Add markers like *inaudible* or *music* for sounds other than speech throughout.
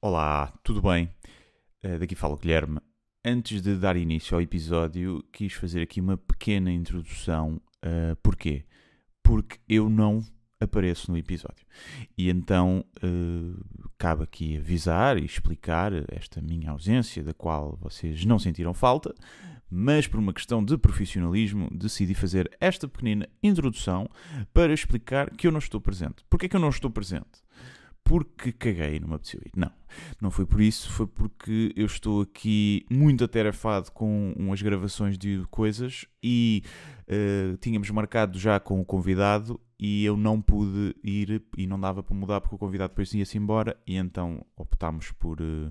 Olá, tudo bem? Eh, daqui fala o Guilherme. Antes de dar início ao episódio, quis fazer aqui uma pequena introdução. Uh, porquê? Porque eu não apareço no episódio. E então uh, cabe aqui avisar e explicar esta minha ausência, da qual vocês não sentiram falta, mas por uma questão de profissionalismo decidi fazer esta pequenina introdução para explicar que eu não estou presente. Porquê é que eu não estou presente? porque caguei e não me apeteceu ir. Não, não foi por isso, foi porque eu estou aqui muito atarefado com umas gravações de coisas e uh, tínhamos marcado já com o convidado e eu não pude ir e não dava para mudar porque o convidado depois ia-se embora e então optámos por, uh,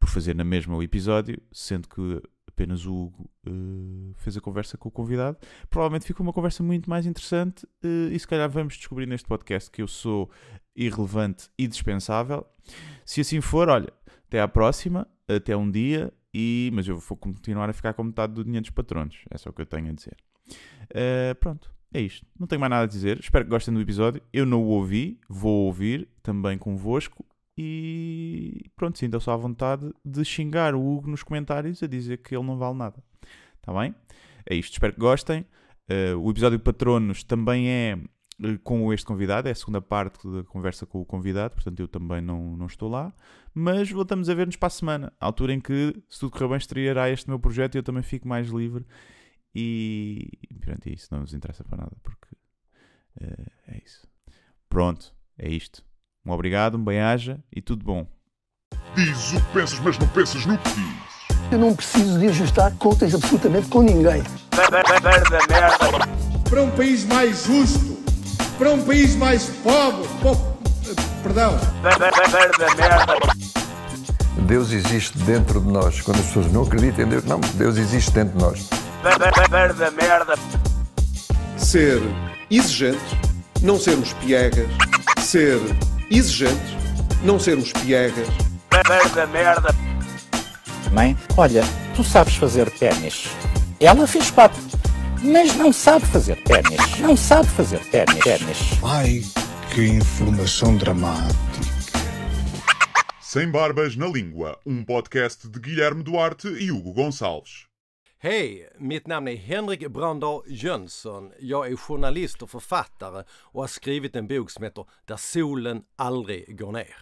por fazer na mesma o episódio, sendo que apenas o Hugo uh, fez a conversa com o convidado. Provavelmente ficou uma conversa muito mais interessante uh, e se calhar vamos descobrir neste podcast que eu sou irrelevante e dispensável. Se assim for, olha, até à próxima, até um dia, e mas eu vou continuar a ficar com metade do dinheiro dos patronos. É só o que eu tenho a dizer. Uh, pronto, é isto. Não tenho mais nada a dizer. Espero que gostem do episódio. Eu não o ouvi, vou ouvir também convosco e pronto, sintam-se à vontade de xingar o Hugo nos comentários a dizer que ele não vale nada. Está bem? É isto, espero que gostem. Uh, o episódio Patronos também é eh, com este convidado, é a segunda parte da conversa com o convidado, portanto eu também não, não estou lá, mas voltamos a ver-nos para a semana, a altura em que, se tudo correr bem, estreará este meu projeto e eu também fico mais livre e, pronto, isso não nos interessa para nada, porque uh, é isso. Pronto, é isto. Um obrigado, um bem-aja e tudo bom. Diz o que pensas, mas não pensas no que diz. Eu não preciso de ajustar contas absolutamente com ninguém. Para um país mais justo, para um país mais pobre, perdão. Deus existe dentro de nós. Quando as pessoas não acreditam em Deus, não, Deus existe dentro de nós. Ser exigente, não sermos piegas, ser exigentes, não sermos piegas. Merda, merda. Mãe, olha, tu sabes fazer ténis. Ela fez quatro, mas não sabe fazer ténis. Não sabe fazer ténis. ténis. Ai, que informação dramática. Sem Barbas na Língua, um podcast de Guilherme Duarte e Hugo Gonçalves. Hej, mitt namn är Henrik Brandahl Jönsson. Jag är journalist och författare och har skrivit en bok som heter Där solen aldrig går ner.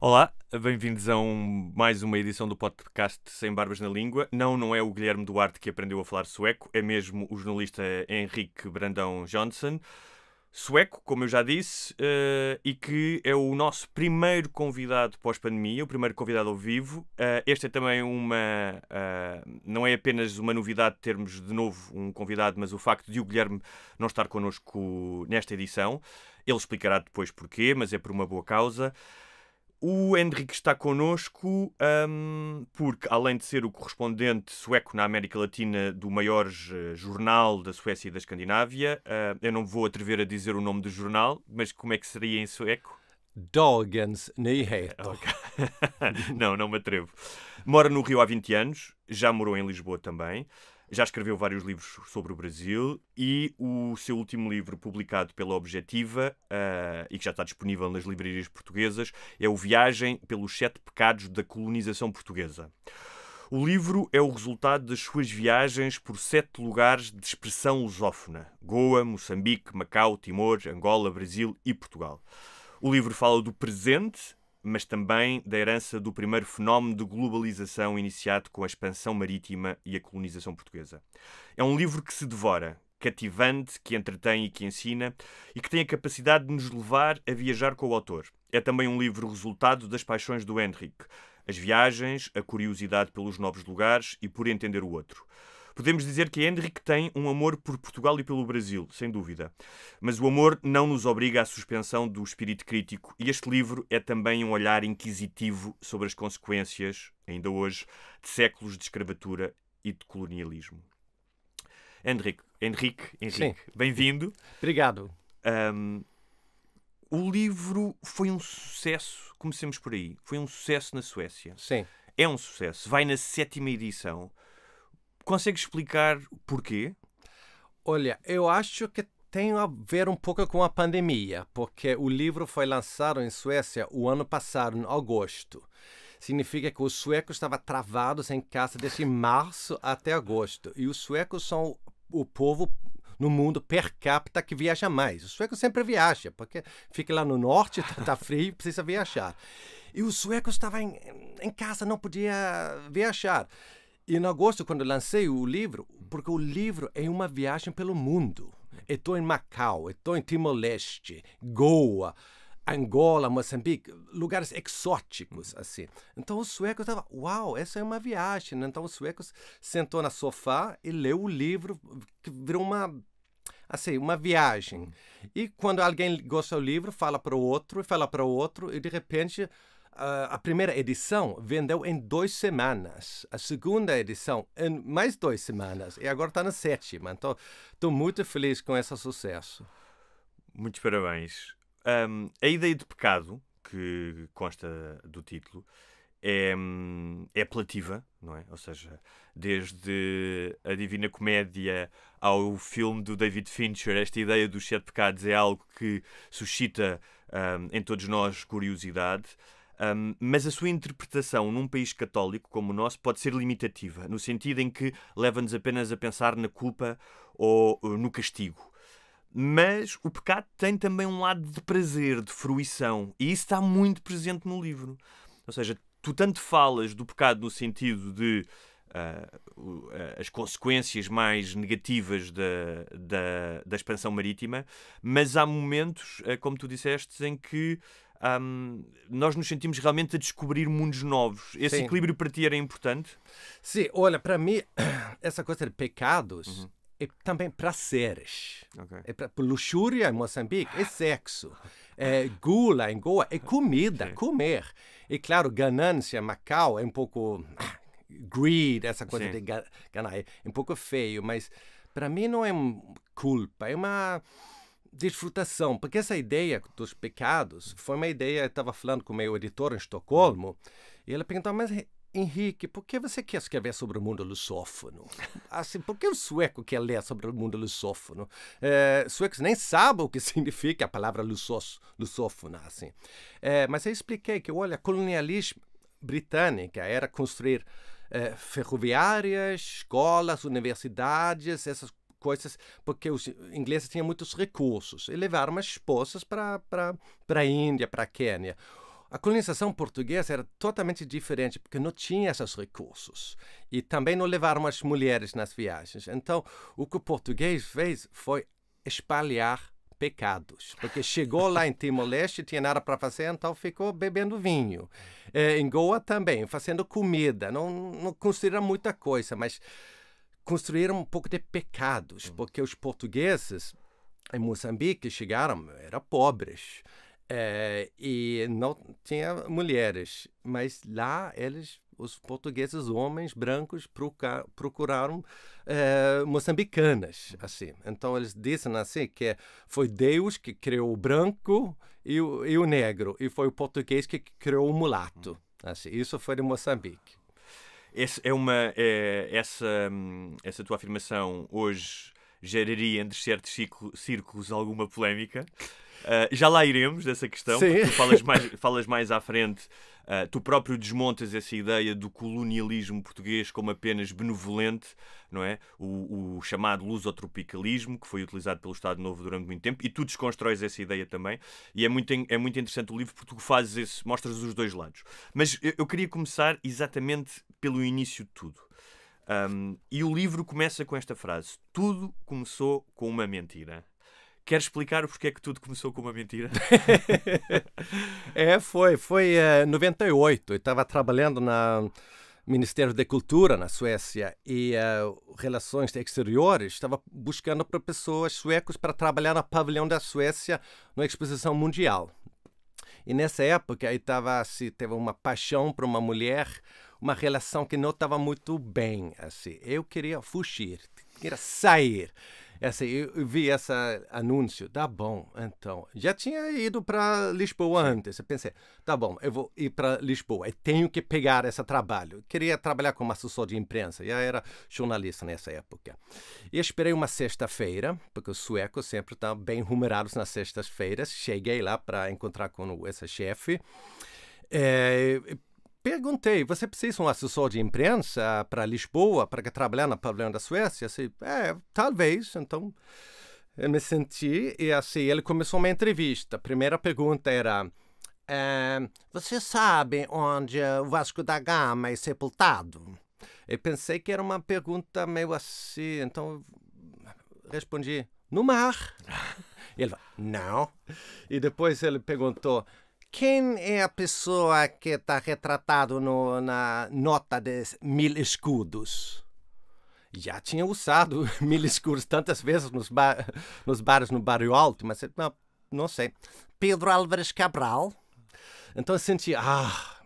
Olá, bem-vindos a um, mais uma edição do podcast Sem Barbas na Língua. Não, não é o Guilherme Duarte que aprendeu a falar sueco, é mesmo o jornalista Henrique Brandão Johnson sueco, como eu já disse, uh, e que é o nosso primeiro convidado pós-pandemia, o primeiro convidado ao vivo. Uh, este é também uma. Uh, não é apenas uma novidade termos de novo um convidado, mas o facto de o Guilherme não estar connosco nesta edição. Ele explicará depois porquê, mas é por uma boa causa. O Henrique está connosco um, porque, além de ser o correspondente sueco na América Latina do maior eh, jornal da Suécia e da Escandinávia, uh, eu não vou atrever a dizer o nome do jornal, mas como é que seria em sueco? Dagens Nyheter. *laughs* Okay. não, não me atrevo. Mora no Rio há 20 anos, já morou em Lisboa também. Já escreveu vários livros sobre o Brasil e o seu último livro, publicado pela Objetiva uh, e que já está disponível nas livrarias portuguesas, é O Viagem pelos Sete Pecados da Colonização Portuguesa. O livro é o resultado das suas viagens por sete lugares de expressão lusófona: Goa, Moçambique, Macau, Timor, Angola, Brasil e Portugal. O livro fala do presente mas também da herança do primeiro fenómeno de globalização iniciado com a expansão marítima e a colonização portuguesa. É um livro que se devora, cativante, que entretém e que ensina, e que tem a capacidade de nos levar a viajar com o autor. É também um livro resultado das paixões do Henrique, as viagens, a curiosidade pelos novos lugares e por entender o outro. Podemos dizer que Henrique tem um amor por Portugal e pelo Brasil, sem dúvida. Mas o amor não nos obriga à suspensão do espírito crítico, e este livro é também um olhar inquisitivo sobre as consequências, ainda hoje, de séculos de escravatura e de colonialismo. Henrique, Henrique, Henrique bem-vindo. Obrigado. Um, o livro foi um sucesso, comecemos por aí, foi um sucesso na Suécia. Sim. É um sucesso, vai na sétima edição consegues explicar o porquê? Olha, eu acho que tem a ver um pouco com a pandemia, porque o livro foi lançado em Suécia o ano passado, em agosto. Significa que os suecos estavam travados em casa desde março até agosto. E os suecos são o povo no mundo per capita que viaja mais. Os suecos sempre viajam, porque fica lá no norte, está tá *laughs* frio, precisa viajar. E os suecos estavam em, em, casa, não podia viajar. E em agosto, quando lancei o livro, porque o livro é uma viagem pelo mundo. Estou em Macau, estou em Timor-Leste, Goa, Angola, Moçambique, lugares exóticos, assim. Então os suecos estavam, uau, essa é uma viagem. Né? Então os suecos sentou na sofá e leu o livro, que virou uma assim, uma viagem. E quando alguém gosta do livro, fala para o outro, fala para o outro, e de repente a primeira edição vendeu em duas semanas, a segunda edição em mais duas semanas, e agora está na sétima. Então, estou muito feliz com esse sucesso. Muitos parabéns. Um, a ideia de pecado, que consta do título, é, é apelativa, não é? Ou seja, desde a Divina Comédia ao filme do David Fincher, esta ideia dos sete pecados é algo que suscita um, em todos nós curiosidade. Um, mas a sua interpretação num país católico como o nosso pode ser limitativa, no sentido em que leva-nos apenas a pensar na culpa ou eh, no castigo. Mas o pecado tem também um lado de prazer, de fruição, e isso está muito presente no livro. Ou seja, tu tanto falas do pecado no sentido de uh, as consequências mais negativas da, da, da, expansão marítima, mas há momentos, eh, como tu disseste, em que um, nós nos sentimos realmente a descobrir mundos novos. Esse Sim. equilíbrio para ti era importante? Sim, olha, para mim, *clears throat* essa coisa de pecados uhum. é também prazeres. Okay. É pra, luxúria em Moçambique é sexo. É gula em Goa é comida, Sim. comer. E claro, ganância, Macau é um pouco. Ah, greed, essa coisa Sim. de ganar, é um pouco feio, mas para mim não é culpa, é uma desfrutação, porque essa ideia dos pecados foi uma ideia, eu estava falando com o meu editor em Estocolmo, e ele perguntou, mas Henrique, por que você quer escrever sobre o mundo lusófono? *laughs* Assim, por que o sueco quer ler sobre o mundo lusófono? É, suecos nem sabem o que *laughs* significa a palavra lusós, lusófona, assim. É, mas eu expliquei que, olha, colonialismo britânica era construir é, ferroviárias, escolas, universidades, essas coisas, porque os ingleses tinham muitos recursos e levaram as esposas para a Índia, para a Quênia. A colonização portuguesa era totalmente diferente, porque não tinha esses recursos. E também não levaram as mulheres nas viagens. Então, o que o português fez foi espalhar pecados. Porque chegou lá em Timor-Leste, tinha nada para fazer, então ficou bebendo vinho. É, em Goa também, fazendo comida. Não, não considera muita coisa, mas construíram um pouco de pecados, hum. porque os portugueses em Moçambique chegaram, eram pobres. É, e não tinha mulheres, mas lá eles, os portugueses, homens brancos, procuraram é, moçambicanas, hum. assim. Então eles dizem assim que foi Deus que criou o branco e o, e o negro, e foi o português que criou o mulato, hum. assim. Isso foi de Moçambique. Esse é uma, é, essa, hum, essa tua afirmação hoje geraria entre certos círculos alguma polémica. Uh, já lá iremos dessa questão, Sim. porque tu falas mais, *laughs* falas mais à frente. Uh, tu próprio desmontas essa ideia do colonialismo português como apenas benevolente, não é? O, o chamado lusotropicalismo, que foi utilizado pelo Estado Novo durante muito tempo, e tu desconstróis essa ideia também. E é muito, é muito interessante o livro porque tu fazes esse, mostras os dois lados. Mas eu, eu queria começar exatamente pelo início de tudo. Um, e o livro começa com esta frase: Tudo começou com uma mentira. Queres explicar porque é que tudo começou com uma mentira? *laughs* é, foi. Foi em uh, 98. Eu estava trabalhando no Ministério da Cultura na Suécia e uh, Relações Exteriores estava buscando para pessoas suecos para trabalhar no pavilhão da Suécia na Exposição Mundial. E nessa época, aí estava se assim, teve uma paixão por uma mulher uma relação que não estava muito bem, assim. Eu queria fugir, queria sair. Assim, eu vi esse anúncio, tá bom, então. Já tinha ido para Lisboa antes, eu pensei, tá bom, eu vou ir para Lisboa, tenho que pegar esse trabalho. Queria trabalhar como assessor de imprensa, já era jornalista nessa época. E esperei uma sexta-feira, porque os suecos sempre estão tá bem rumorados nas sextas-feiras. Cheguei lá para encontrar com esse chefe. É, perguntei, você precisa de um assessor de imprensa para Lisboa, para trabalhar na pavilhão da Suécia? Assim, é, talvez. Então, eu me senti e assim, ele começou uma entrevista. A primeira pergunta era, é, você sabe onde é o Vasco da Gama é sepultado? Eu pensei que era uma pergunta meio assim, então respondi, no mar. *laughs* Ele falou, não. E depois ele perguntou, quem é a pessoa que está retratado no, na nota de mil escudos? Já tinha usado *laughs* mil escudos tantas vezes nos, nos bares no Barrio Alto, mas não, não sei. Pedro Álvares Cabral. Então eu senti, ah,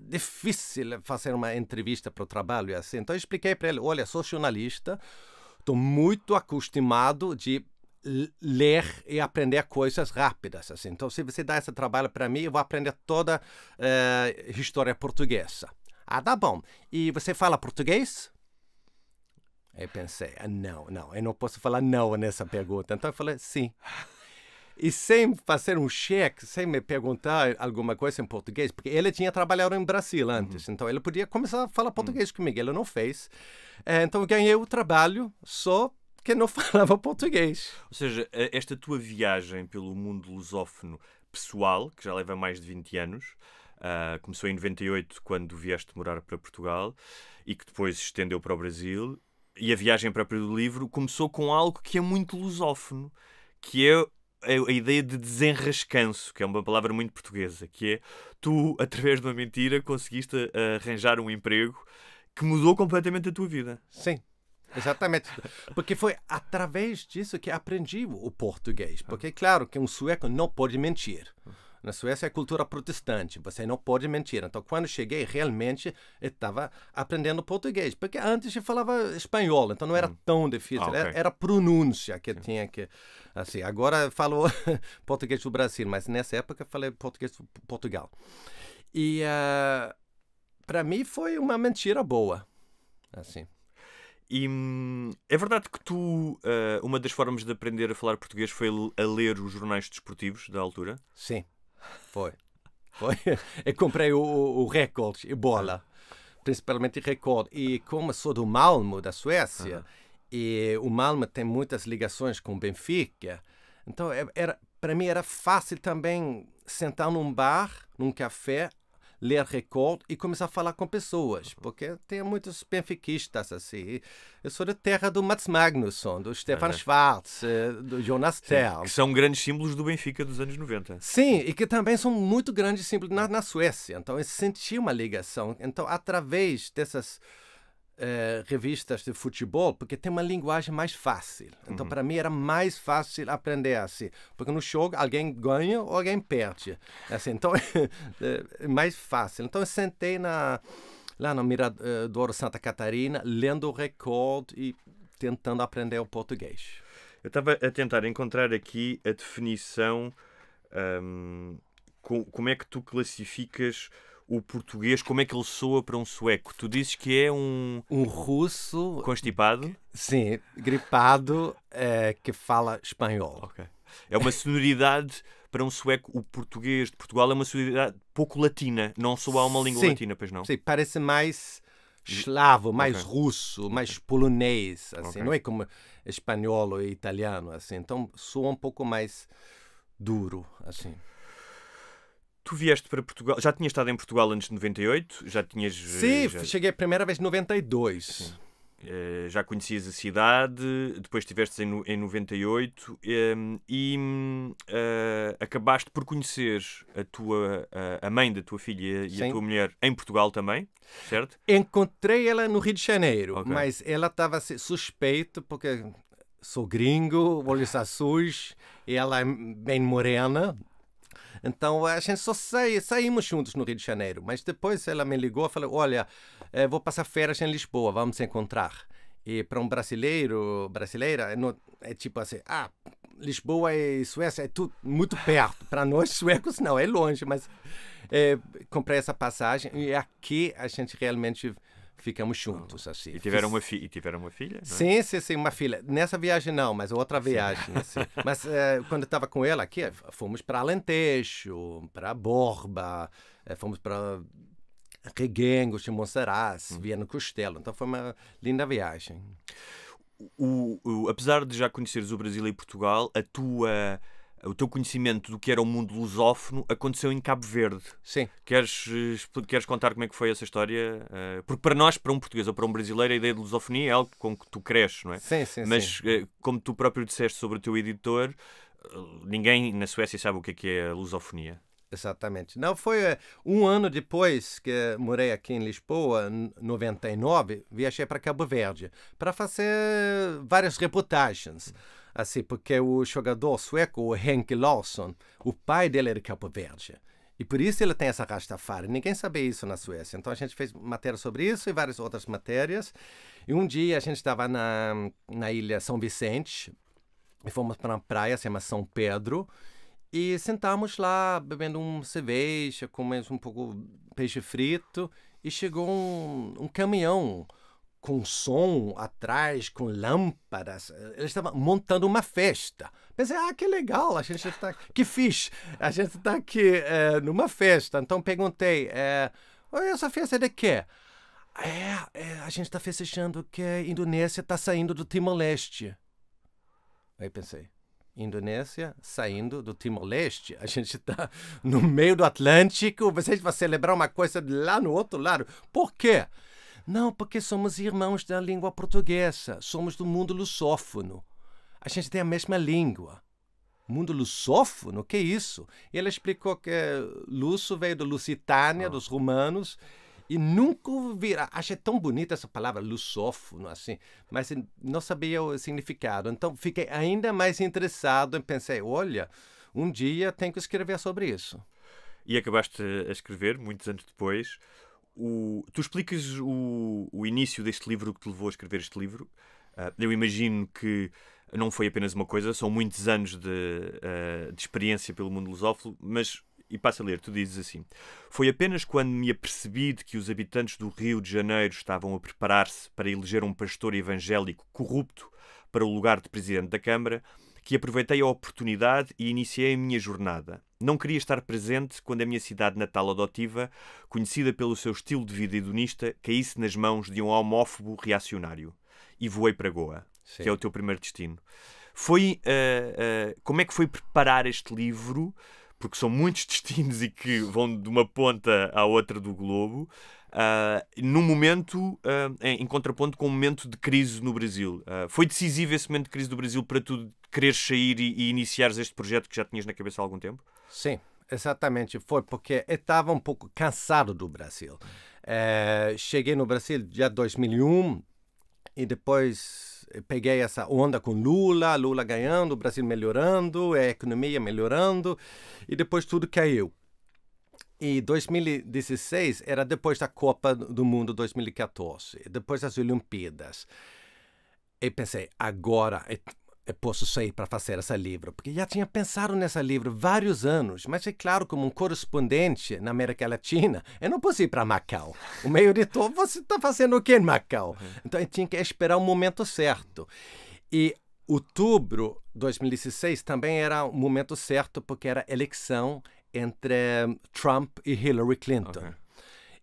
difícil fazer uma entrevista para o trabalho assim. Então eu expliquei para ele, olha, sou jornalista, estou muito acostumado de ler e aprender coisas rápidas. Assim. Então, se você dá esse trabalho para mim, eu vou aprender toda a uh, eh, história portuguesa. Ah, tá bom. E você fala português? Eu pensei, ah, não, não, eu não posso falar não nessa pergunta. Então eu falei, sim. E sem fazer um cheque, sem me perguntar alguma coisa em português, porque ele tinha trabalhado em Brasil antes, uhum. então ele podia começar a falar uhum. português uhum. comigo, ele não fez. Eh, então eu ganhei o trabalho só que não *laughs* falava português. Ou seja, eh, esta tua viagem pelo mundo lusófono pessoal, que já leva mais de 20 anos, uh, começou em 98, quando vieste morar para Portugal, e que depois estendeu para o Brasil, e a viagem própria do livro começou com algo que é muito lusófono, que é a, ideia de desenrascanço, que é uma palavra muito portuguesa, que é tu, *laughs* através de uma mentira, conseguiste ah, arranjar um emprego que mudou completamente a tua vida. Sim, Exatamente. Porque foi através disso que aprendi o português. Porque, claro, que um sueco não pode mentir. Na Suécia é cultura protestante, você não pode mentir. Então, quando cheguei, realmente estava aprendendo português, porque antes eu falava espanhol, então não era hum. tão difícil. Ah, okay. era, pronúncia que eu tinha que. Assim, agora eu falo *laughs* português do Brasil, mas nessa época eu falei português do Portugal. E uh, ah, para mim foi uma mentira boa. Assim. E hum, é verdade que tu, uh, uma das formas de aprender a falar português foi a ler os jornais desportivos da altura? Sim, foi. foi. *laughs* Eu comprei o, o Record e Bola, principalmente Record. E como sou do Malmo, da Suécia, e o Malmo tem muitas ligações com Benfica, então é, era para mim era fácil também sentar num bar, num café, ler Record e começar a falar com pessoas, porque tem muitos benfiquistas assim. Eu sou da terra do Mats Magnusson, do Stefan é. Schwarz, eh, do Jonas Tell. Que são grandes símbolos do Benfica dos anos 90. Sim, e que também são muito grandes símbolos na, na Suécia. Então eu senti uma ligação. Então, através dessas é, revistas de futebol porque tem uma linguagem mais fácil. Então, uhum. para mim, era mais fácil aprender assim. Porque no jogo alguém ganha ou alguém perde. Assim, então, *laughs* é, é mais fácil. Então, eu sentei na, lá no Mirador é, Santa Catarina, lendo o Record e tentando aprender o português. Eu estava a tentar encontrar aqui a definição. Um, como é que tu classificas o português, como é que ele soa para um sueco? Tu dizes que é um. Um russo. Constipado? Sim, gripado, é, que fala espanhol. Okay. É uma sonoridade para um sueco. O português de Portugal é uma sonoridade pouco latina. Não soa uma língua sim, latina, pois não? Sim, parece mais eslavo, mais okay. russo, mais polonês, assim, okay. não é como espanhol ou italiano, assim. Então soa um pouco mais duro, assim. Tu vieste para Portugal, já tinhas estado em Portugal antes de 98? Já tinhas. Eh, Sim, já... cheguei a primeira vez em 92. Sim. Eh, já conhecias a cidade, depois estiveste em, 98 e uh, acabaste por conhecer a tua a, a mãe da tua filha e Sim. a tua mulher em Portugal também, certo? Encontrei ela no Rio de Janeiro, okay. mas ela estava suspeita porque sou gringo, olhos *laughs* azuis, e ela é bem morena, então a gente só saímos juntos no Rio de Janeiro. Mas depois ela me ligou e falou: Olha, eh, vou passar férias em Lisboa, vamos se encontrar. E para um brasileiro, brasileira, é, é tipo assim: Ah, Lisboa e Suécia é tudo muito perto. Para nós *laughs* suecos, não, é longe, mas é, comprei essa passagem e aqui a gente realmente ficamos juntos assim. E tiveram uma, fi e tiveram uma filha? É? Sim, sim, sim, uma filha. Nessa viagem não, mas outra viagem assim. *laughs* Mas é, quando estava com ela aqui, fomos para Alentejo, para Borba, eh, fomos para Reguengos, Monsaraz, hum. Viana Costelo. Então foi uma linda viagem. O, o, apesar de já conheceres o Brasil e Portugal, a tua o teu conhecimento do que era o mundo lusófono aconteceu em Cabo Verde. Sim. Queres, eh, queres contar como é que foi essa história? Eh, porque para nós, para um português ou para um brasileiro, a ideia de lusofonia é algo com que tu cresces, não é? Sim, sim, Mas, sim. Eh, como tu próprio disseste sobre o teu editor, ninguém na Suécia sabe o que é, que é a lusofonia. Exatamente. Não, foi um ano depois que morei aqui em Lisboa, em 99, viajei para Cabo Verde para fazer várias reportagens. Hum assim, porque o jogador sueco, o Henk Larsson, o pai dele era é de Capo Verde. E por isso ele tem essa rastafari. Ninguém sabia isso na Suécia. Então a gente fez matéria sobre isso e várias outras matérias. E um dia a gente estava na, na ilha São Vicente e fomos para uma praia, se chama São Pedro. E sentamos lá bebendo um cerveja, comendo um pouco peixe frito. E chegou um, um caminhão com som atrás, com lâmpadas. Eles estavam montando uma festa. Pensei, ah, que legal, a gente está. Que fixe, a gente está aqui é, numa festa. Então perguntei, é, essa festa é de quê? É, é a gente está festejando que a Indonésia está saindo do Timor-Leste. Aí pensei, Indonésia saindo do Timor-Leste. A gente está no meio do Atlântico, vocês vão celebrar uma coisa lá no outro lado. Por quê? Não, porque somos irmãos da língua portuguesa, somos do mundo lusófono. A gente tem a mesma língua. Mundo lusófono? Que isso? E ela explicou que luso veio da Lusitânia, ah. dos romanos, e nunca ouvi. Achei tão bonita essa palavra, lusófono, assim, mas não sabia o significado. Então fiquei ainda mais interessado e pensei: olha, um dia tenho que escrever sobre isso. E acabaste a escrever, muitos anos depois, o, tu explicas o, o início deste livro que te levou a escrever este livro. Uh, eu imagino que não foi apenas uma coisa, são muitos anos de, uh, de experiência pelo mundo lusófono, mas, e passa a ler, tu dizes assim: Foi apenas quando me apercebi de que os habitantes do Rio de Janeiro estavam a preparar-se para eleger um pastor evangélico corrupto para o lugar de presidente da Câmara que aproveitei a oportunidade e iniciei a minha jornada. Não queria estar presente quando a minha cidade natal adotiva, conhecida pelo seu estilo de vida hedonista, caísse nas mãos de um homófobo reacionário. E voei para Goa, Sim. que é o teu primeiro destino. Foi uh, uh, como é que foi preparar este livro? Porque são muitos *laughs* destinos e que vão de uma ponta à outra do globo. Uh, num momento, em, em, contraponto com um momento de crise no Brasil. foi decisivo esse momento de crise do Brasil para tu querer sair e, e iniciares este projeto que já tinhas na cabeça há algum tempo? Sim, exatamente. Foi porque eu estava um pouco cansado do Brasil. É, cheguei no Brasil já 2001 e depois peguei essa onda com Lula, Lula ganhando, o Brasil melhorando, a economia melhorando e depois tudo caiu. E 2016 era depois da Copa do Mundo 2014, depois das Olimpíadas. E pensei, agora posso sair para fazer essa livro, porque já tinha pensado nessa livro vários anos, mas é claro, como um correspondente na América Latina, eu não posso ir para Macau. O meio editor, você está fazendo o que em Macau? Uhum. Então eu tinha que esperar o momento certo. E outubro de 2016 também era o momento certo, porque era eleição entre Trump e Hillary Clinton. Okay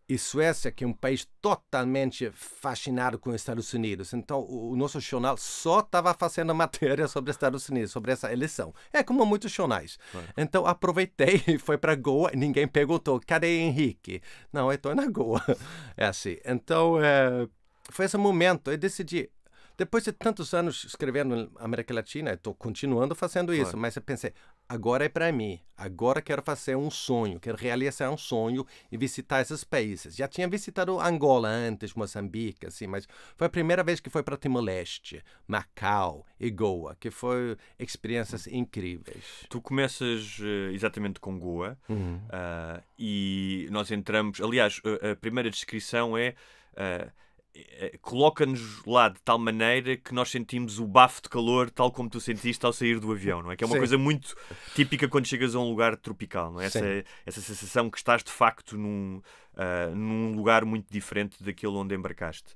e Suécia, que é um país totalmente fascinado com os Estados Unidos. Então, o nosso jornal só estava fazendo *laughs* matéria sobre os Estados Unidos, sobre essa eleição. É como muitos jornais. É. Então, aproveitei *laughs* e fui para Goa. Ninguém perguntou, cadê Henrique? Não, eu estou na Goa. *laughs* É assim. Então, é... foi esse momento. Eu decidi, depois de tantos anos escrevendo na América Latina, estou continuando fazendo isso, mas eu pensei, agora é para mim. Agora quero fazer um sonho, quero realizar um sonho e visitar esses países. Já tinha visitado Angola antes, Moçambique, assim, mas foi a primeira vez que foi para Timor-Leste, Macau e Goa, que foi experiências incríveis. Tu começas eh, exatamente com Goa uhum. uh, e nós entramos. Aliás, a primeira descrição é. Uh, eh, eh, coloca-nos lá de tal maneira que nós sentimos o bafo de calor tal como tu sentiste ao sair do avião, não é? Que é uma Sim. coisa muito típica quando chegas a um lugar tropical, não é? Essa, essa sensação que estás de facto num, uh, num lugar muito diferente daquele onde embarcaste.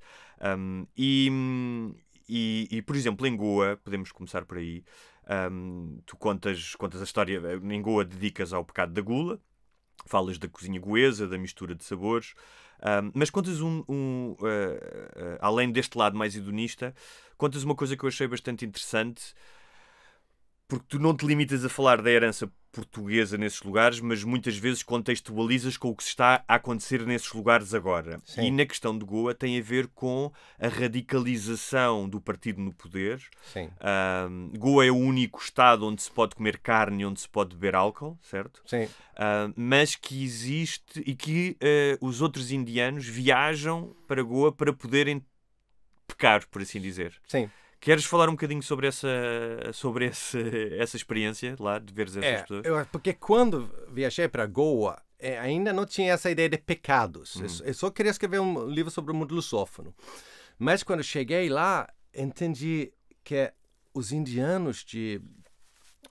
Um, e, e, e, por exemplo, em Goa, podemos começar por aí, um, tu contas, contas a história, em Goa dedicas ao pecado da gula, falas da cozinha goesa, da mistura de sabores. Um, mas contas um. um uh, uh, além deste lado mais hedonista, contas uma coisa que eu achei bastante interessante, porque tu não te limitas a falar da herança portuguesa nesses lugares, mas muitas vezes contextualizas com o que está a acontecer nesses lugares agora. Sim. E na questão de Goa tem a ver com a radicalização do partido no poder. Goa é o único estado onde se pode comer carne, onde se pode beber álcool, certo? Sim. Uh, mas que existe e que uh, os outros indianos viajam para Goa para poderem pecar, por assim dizer. Sim. Queres falar um bocadinho sobre essa, sobre esse, *laughs* essa experiência lá, de veres essas é, pessoas? Eu, porque quando viajei para Goa, é, ainda não tinha essa ideia de pecados. Hum. Eu, uhum. eu só queria escrever um livro sobre o mundo lusófono. Mas quando cheguei lá, entendi que os indianos de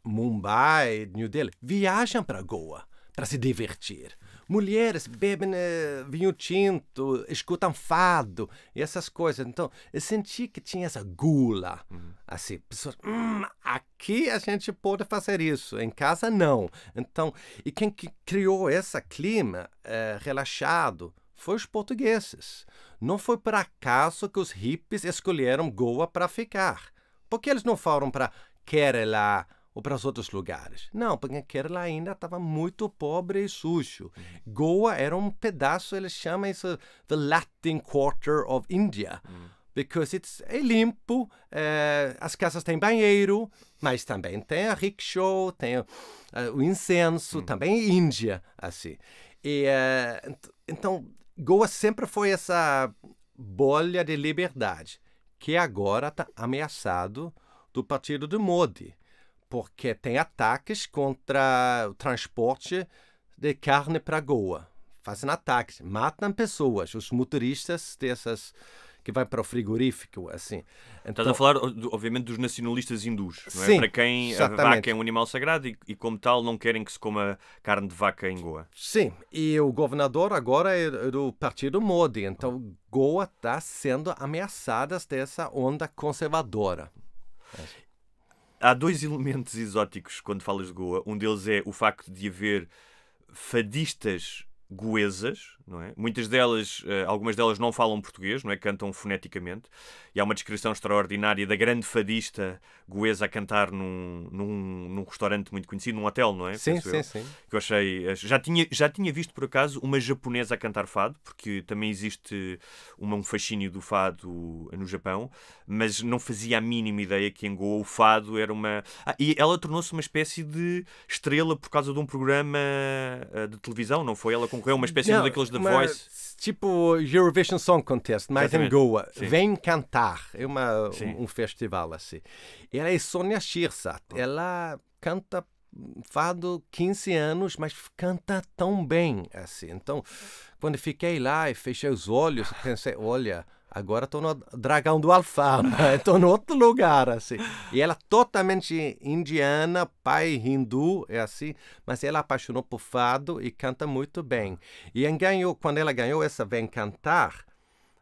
Mumbai, New Delhi, viajam para Goa para se divertir mulheres bebem eh, vinho tinto, escutam fado e essas coisas. Então, eu senti que tinha essa gula. Uhum. Assim, pessoas, hum, aqui a gente pode fazer isso, em casa não. Então, e quem que criou esse clima eh, relaxado foi os portugueses. Não foi por acaso que os hippies escolheram Goa para ficar. Porque eles não foram para Kerala, ou para os outros lugares. Não, porque Kerala ainda estava muito pobre e sujo. Goa era um pedaço, eles chamam isso the Latin Quarter of India. Because it's, é limpo, é, as casas têm banheiro, mas também tem a rickshaw, tem uh, o incenso, hum. também Índia, assim. E, uh, então, Goa sempre foi essa bolha de liberdade, que agora está ameaçado do partido do Modi porque tem ataques contra o transporte de carne para Goa. Fazem ataques, matam pessoas, os motoristas dessas que vai para o frigorífico, assim. Então, Estás a então falar, obviamente, dos nacionalistas hindus, não é? Sim, para quem exatamente. a vaca é um animal sagrado e, e, como tal, não querem que se coma carne de vaca em Goa. Sim, e o governador agora é do partido Modi, então Goa está sendo ameaçada dessa onda conservadora há dois elementos exóticos quando falas de Goa. Um deles é o facto de haver fadistas goesas, não é? Muitas delas, eh, algumas delas não falam português, não é? Cantam foneticamente. E há uma descrição extraordinária da grande fadista goesa a cantar num, num, num restaurante muito conhecido, num hotel, não é? Sim, Penso sim, eu. sim. Que eu achei. Eh, já tinha, já tinha visto, por acaso, uma japonesa a cantar fado, porque também existe um fascínio do fado no Japão, mas não fazia a mínima ideia que em Goa o fado era uma. Ah, e ela tornou-se uma espécie de estrela por causa de um programa eh, de televisão, não foi? Ela concorreu a uma espécie não, daqueles The uma, Voice. Tipo Eurovision Song Contest, mas Exatamente. em Goa. Sim. Vem cantar. É uma, um, um, festival assim. Ela é Sonia Shirsat. Hum. Ela canta fado 15 anos, mas canta tão bem assim. Então, quando fiquei lá e fechei os olhos, pensei, olha, Agora estou no Dragão do Alfama, *laughs* estou em outro lugar, assim. E ela totalmente indiana, pai hindu, é assim, mas ela apaixonou por fado e canta muito bem. E ganhou, quando ela ganhou essa Vem Cantar,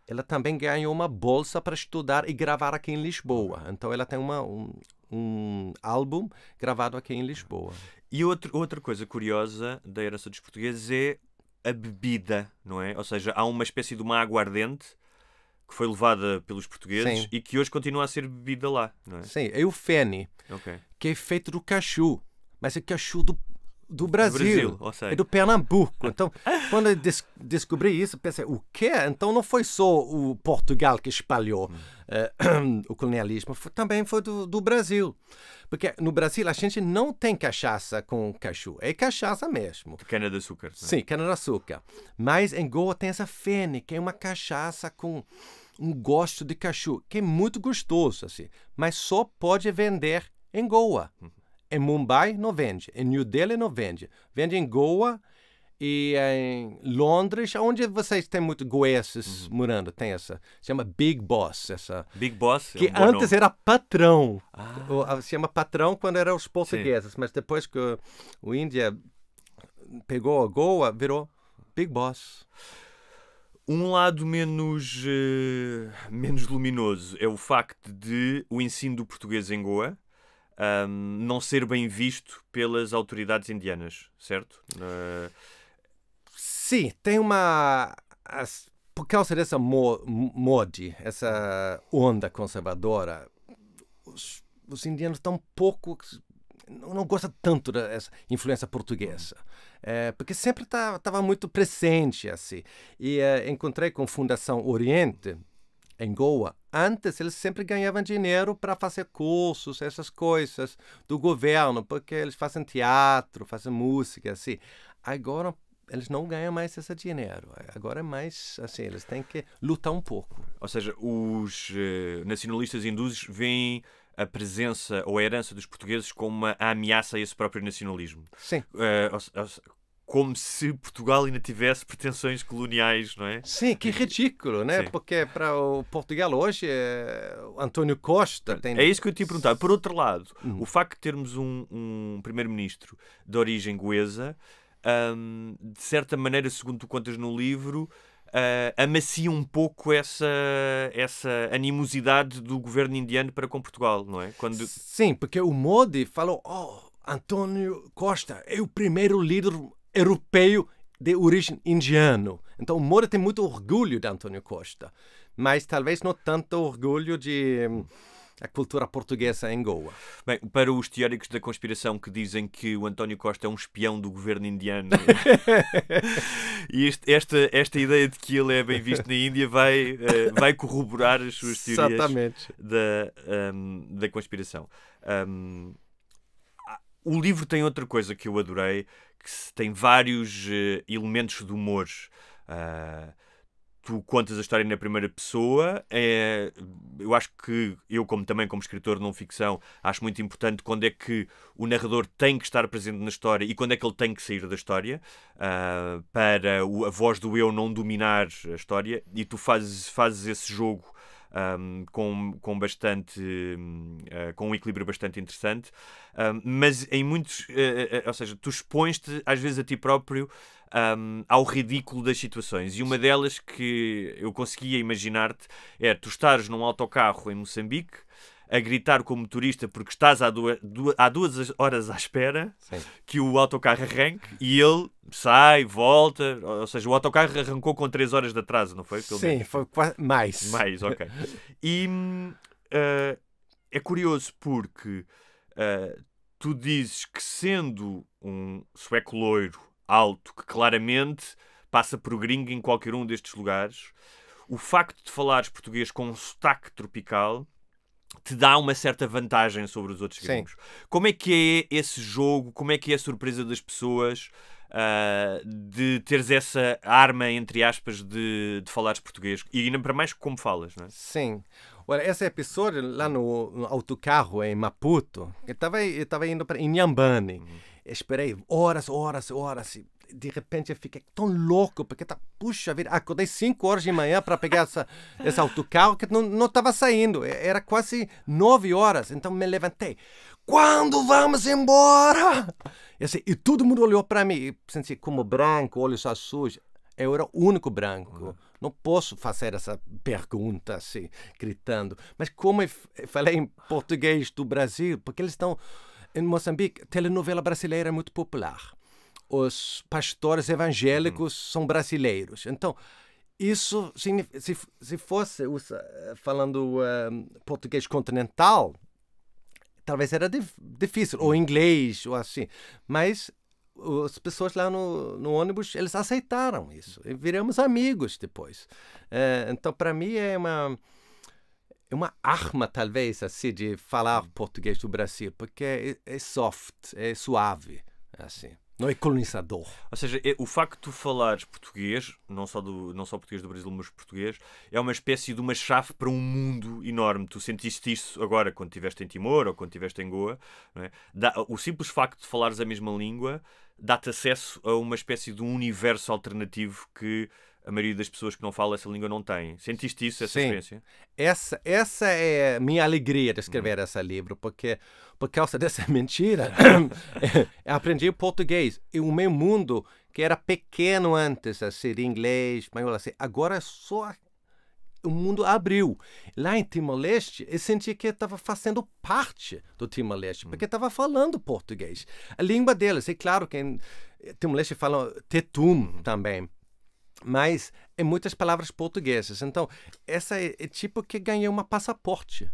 ela também ganhou uma bolsa para estudar e gravar aqui em Lisboa. Então ela tem uma, um, um álbum gravado aqui em Lisboa. E outro, outra coisa curiosa da herança dos portugueses é a bebida, não é? Ou seja, há uma espécie de uma aguardente que foi levada pelos portugueses Sim. e que hoje continua a ser bebida lá, não é? Sim, é o fene, okay. que é feito do cachu, mas é cachu do, do Brasil, do Brasil é do Pernambuco. Então, quando eu des descobri isso, pensei, o quê? Então não foi só o Portugal que espalhou hum. uh, *clears throat* o colonialismo, foi, também foi do, do, Brasil. Porque no Brasil a gente não tem cachaça com cachu, é cachaça mesmo. Cana-de-açúcar. É? Sim, cana-de-açúcar. Mas em Goa tem essa fene, que é uma cachaça com um gosto de cachorro, que é muito gostoso, assim, mas só pode vender em Goa. Em Mumbai não vende, em New Delhi não vende. Vende em Goa e em Londres, onde vocês têm muito goeses uhum. morando, tem essa, chama Big Boss, essa Big Boss é que é um antes era patrão, ah. o, chama patrão quando eram os portugueses, Sim. mas depois que o, o Índia pegou a Goa virou Big Boss. Um lado menos, uh, menos luminoso é o facto de o ensino do português em Goa um, não ser bem visto pelas autoridades indianas, certo? Uh... Sim, tem uma. Por causa dessa mod, essa onda conservadora, os, os indianos estão pouco. não, gostam tanto dessa influência portuguesa é, porque sempre estava tá, muito presente assim. E é, encontrei com a Fundação Oriente, em Goa, antes eles sempre ganhavam dinheiro para fazer cursos, essas coisas do governo, porque eles fazem teatro, fazem música, assim. Agora eles não ganham mais esse dinheiro. Agora é mais assim, eles têm que lutar um pouco. Ou seja, os eh, nacionalistas hindus veem a presença ou a herança dos portugueses como uma ameaça a esse próprio nacionalismo. Sim. Uh, como se Portugal ainda tivesse pretensões coloniais, não é? Sim, que ridículo, né? Sim. Porque é para o Portugal hoje, é... António Costa tem. É isso que eu te ia perguntar. Por outro lado, uhum. o facto de termos um, um primeiro-ministro de origem goesa, um, de certa maneira, segundo tu contas no livro, uh, amacia um pouco essa, essa animosidade do governo indiano para com Portugal, não é? Quando... Sim, porque o Modi falou: oh, António Costa é o primeiro líder europeu de origem indiano. Então o Modi tem muito orgulho de António Costa, mas talvez não tanto orgulho de a cultura portuguesa em Goa. Bem, para os teóricos da conspiração que dizem que o António Costa é um espião do governo indiano *laughs* e este, esta, esta ideia de que ele é bem visto na Índia vai, uh, vai corroborar as suas teorias Da, um, ehm, da conspiração. Um, ehm, ah, o livro tem outra coisa que eu adorei, que tem vários uh, elementos de humor. Uh, tu contas a história na primeira pessoa. É, eu acho que eu, como também como escritor de não ficção, acho muito importante quando é que o narrador tem que estar presente na história e quando é que ele tem que sair da história uh, para o, a voz do eu não dominar a história e tu fazes, fazes esse jogo. Um, ah, com, com bastante uh, com um equilíbrio bastante interessante um, mas em muitos uh, ou seja, tu expões-te às vezes a ti próprio um, ao ridículo das situações. E uma delas que eu conseguia imaginar-te é tu estares num autocarro em Moçambique a gritar com o motorista porque estás há duas, duas, duas horas à espera Sim. que o autocarro arranque e ele sai, volta. Ou seja, o autocarro arrancou com três horas de atraso, não foi? Sim, foi quase... mais. Mais, ok. *laughs* E uh, é curioso porque uh, tu dizes que sendo um sueco loiro alto, que claramente passa por gringo em qualquer um destes lugares, o facto de falares português com um sotaque tropical te dá uma certa vantagem sobre os outros gringos. Sim. Como é que é esse jogo? Como é que é a surpresa das pessoas uh, de teres essa arma, entre aspas, de, de falares português? E ainda para mais como falas, não é? Sim. Olha, a episódio lá no, no autocarro em Maputo, eu estava eu indo para Inhambane. Uhum esperei horas, horas, horas. De repente eu fiquei tão louco, porque tá, puxa vida, acordei 5 horas de manhã para pegar essa, *laughs* esse autocarro que não, não saindo. Era quase 9 horas, então me levantei. Quando vamos embora? E, assim, e todo mundo olhou para mim, senti como branco, olhos azuis. Eu era o único branco. Uhum. Não posso fazer essa pergunta assim, gritando. Mas como eu falei em português do Brasil, porque eles estão em Moçambique, telenovela brasileira é muito popular. Os pastores evangélicos uhum. são brasileiros. Então, isso, se, se fosse uh, falando português continental, talvez era difícil, ou hum. inglês, ou assim. Mas as pessoas lá no, no ônibus, eles aceitaram isso. E viramos amigos depois. Eh, então, para mim, é uma é uma arma, talvez, assim, de falar hum. português do Brasil, porque é, é soft, é suave, é assim. Não é colonizador. Ou seja, é, o facto de tu falares português, não só, do, não só português do Brasil, mas português, é uma espécie de uma chave para um mundo enorme. Tu sentiste isso agora, quando estiveste em Timor ou quando estiveste em Goa. É? Dá, o simples facto de falares a mesma língua dá-te acesso a uma espécie de um universo alternativo que a maioria das pessoas que não fala essa língua não tem. Sentiste isso, essa Sim. experiência? Essa, essa é a minha alegria de escrever uhum. esse livro, porque por causa dessa *laughs* mentira, *coughs* aprendi português. E o meu mundo, que era pequeno antes, assim, de inglês, espanhol, assim, agora é só o mundo abriu. Lá em Timor-Leste, eu senti que estava fazendo parte do Timor-Leste, porque estava hum. falando português. A língua deles, é claro que em Timor-Leste falam tetum uhum. também, mas em muitas palavras portuguesas. Então, essa é, é tipo que ganhei uma passaporte.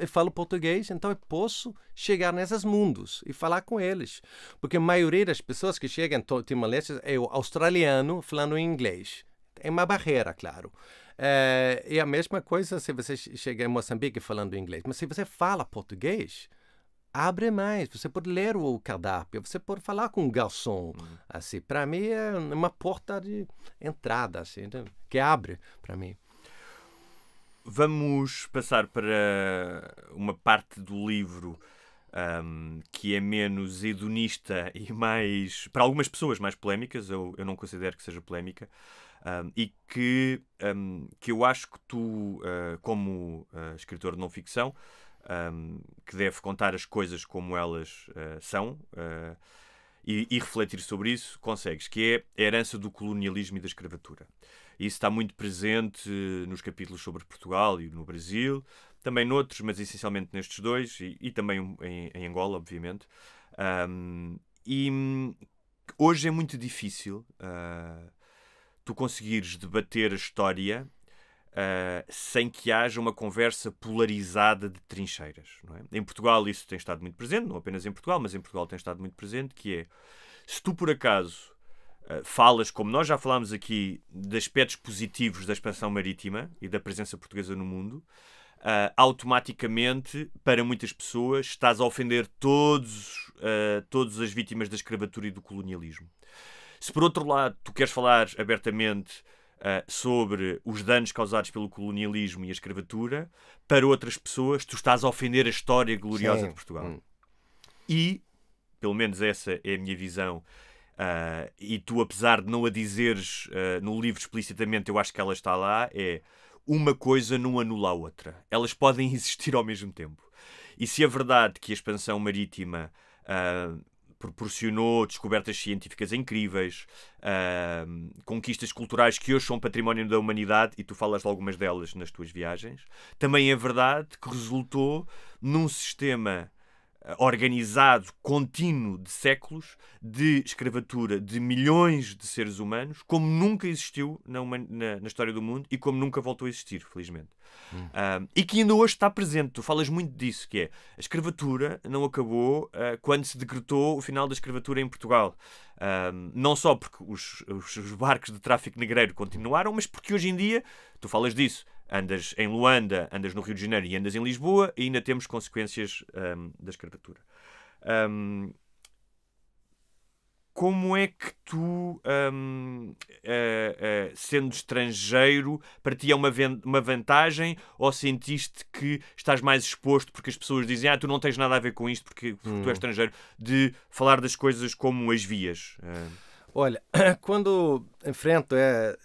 Eu falo português, então eu posso chegar nesses mundos e falar com eles. Porque a maioria das pessoas que chegam em Timor-Leste é o australiano falando inglês. É uma barreira, claro. É, a mesma coisa se você chega em Moçambique falando inglês. Mas se você fala português, abre mais, você pode ler o cardápio, você pode falar com o garçom, uhum. assim, para mim é uma porta de entrada, assim, que abre para mim. Vamos passar para uma parte do livro um, que é menos hedonista e mais, para algumas pessoas, mais polémicas, eu, eu não considero que seja polémica, um, e que, um, que eu acho que tu, uh, como uh, escritor de não ficção, um, que deve contar as coisas como elas uh, são uh, e, e, refletir sobre isso, consegues, que é a herança do colonialismo e da escravatura. Isso está muito presente nos capítulos sobre Portugal e no Brasil, também noutros, mas essencialmente nestes dois, e, e também em, em, Angola, obviamente. Um, e hoje é muito difícil uh, tu conseguires debater a história uh, sem que haja uma conversa polarizada de trincheiras. É? Em Portugal isso tem estado muito presente, não apenas em Portugal, mas em Portugal tem estado muito presente, que é se tu por acaso uh, falas, como nós já falámos aqui, de aspectos positivos da expansão marítima e da presença portuguesa no mundo, Uh, automaticamente, para muitas pessoas, estás a ofender todos, uh, todas as vítimas da escravatura e do colonialismo. Se por outro lado tu queres falar abertamente uh, sobre os danos causados pelo colonialismo e a escravatura, para outras pessoas, tu estás a ofender a história gloriosa Sim. de Portugal. Hum. E, pelo menos essa é a minha visão, uh, e tu, apesar de não a dizeres uh, no livro explicitamente, eu acho que ela está lá, é uma coisa não anula a outra. Elas podem *laughs* existir ao mesmo tempo. E se é verdade que a expansão marítima uh, proporcionou descobertas científicas incríveis, uh, conquistas culturais que hoje são património da humanidade, e tu falas de algumas delas nas tuas viagens. Também é verdade que resultou num sistema eh, organizado, contínuo de séculos, de escravatura de milhões de seres humanos, como nunca existiu na, na, na história do mundo e como nunca voltou a existir, felizmente. Hum. Uh, e que ainda hoje está presente. Tu falas muito disso, que é a escravatura não acabou uh, quando se decretou o final da escravatura em Portugal. Uh, não só porque os, os, os barcos de tráfico negreiro continuaram, mas porque hoje em dia, tu falas disso, andas em Luanda, andas no Rio de Janeiro e andas em Lisboa, e ainda temos consequências um, da escravatura. Um, como é que tu, um, uh, eh, uh, eh, sendo estrangeiro, para ti é uma, uma vantagem ou sentiste que estás mais exposto porque as pessoas dizem ah, tu não tens nada a ver com isto porque, porque hum. tu és hum. estrangeiro, de falar das coisas como as vias? Uh. Olha, *clears throat* quando enfrento é,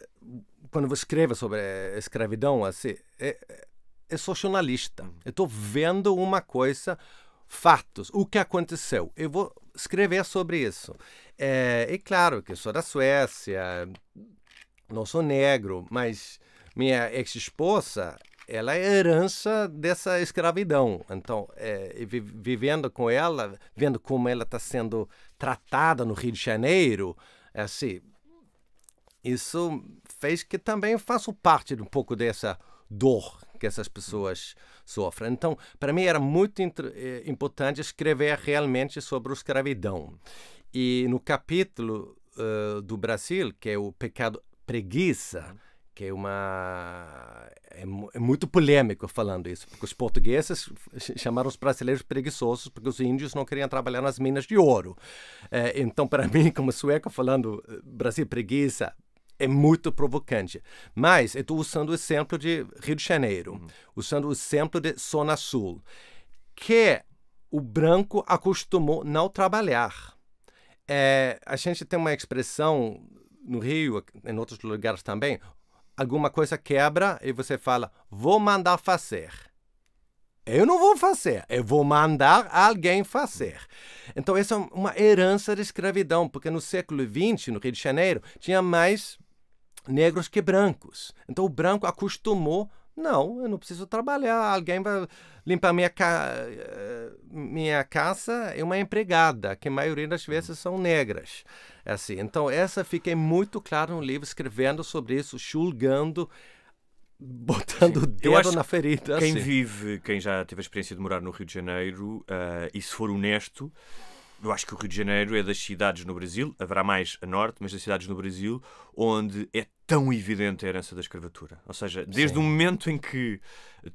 quando você escreve sobre a eh, escravidão, assim, é, é, é sou jornalista. Uhum. Eu estou vendo uma coisa, fatos, o que aconteceu. Eu vou escrever sobre isso. É, claro que sou da Suécia, não sou negro, mas minha ex-esposa ela é herança dessa escravidão. Então, é, vivendo com ela, vendo como ela está sendo tratada no Rio de Janeiro, é assim, isso fez, que também faço parte de um pouco dessa dor que essas pessoas sofrem. Então, para mim era muito eh, importante escrever realmente sobre a escravidão. E no capítulo uh, do Brasil, que é o pecado preguiça, que é uma é, é muito polêmico falando isso, porque os portugueses chamaram os brasileiros preguiçosos porque os índios não queriam trabalhar nas minas de ouro. Eh, então, para *laughs* mim, como sueco falando Brasil preguiça, é muito provocante. Mas eu estou usando o exemplo de Rio de Janeiro, uhum. usando o exemplo de Zona Sul, que o branco acostumou não trabalhar. É, a gente tem uma expressão no Rio, em outros lugares também, alguma coisa quebra e você fala, vou mandar fazer. Eu não vou fazer, eu vou mandar alguém fazer. Então, essa é uma herança da escravidão, porque no século XX, no Rio de Janeiro, tinha mais negros que brancos. Então o branco acostumou, não, eu não preciso trabalhar, alguém vai limpar minha, ca... Eh, minha casa, é uma empregada, que a maioria das hum. vezes são negras. É assim Então essa fiquei muito claro no livro, escrevendo sobre isso, julgando botando Sim. o dedo na ferida. Quem assim. vive, quem já teve a experiência de morar no Rio de Janeiro, uh, e se for honesto, eu acho que o Rio de Janeiro é das cidades no Brasil, haverá mais a norte, mas das cidades no Brasil, onde é tão evidente a herança da escravatura. Ou seja, desde Sim. o momento em que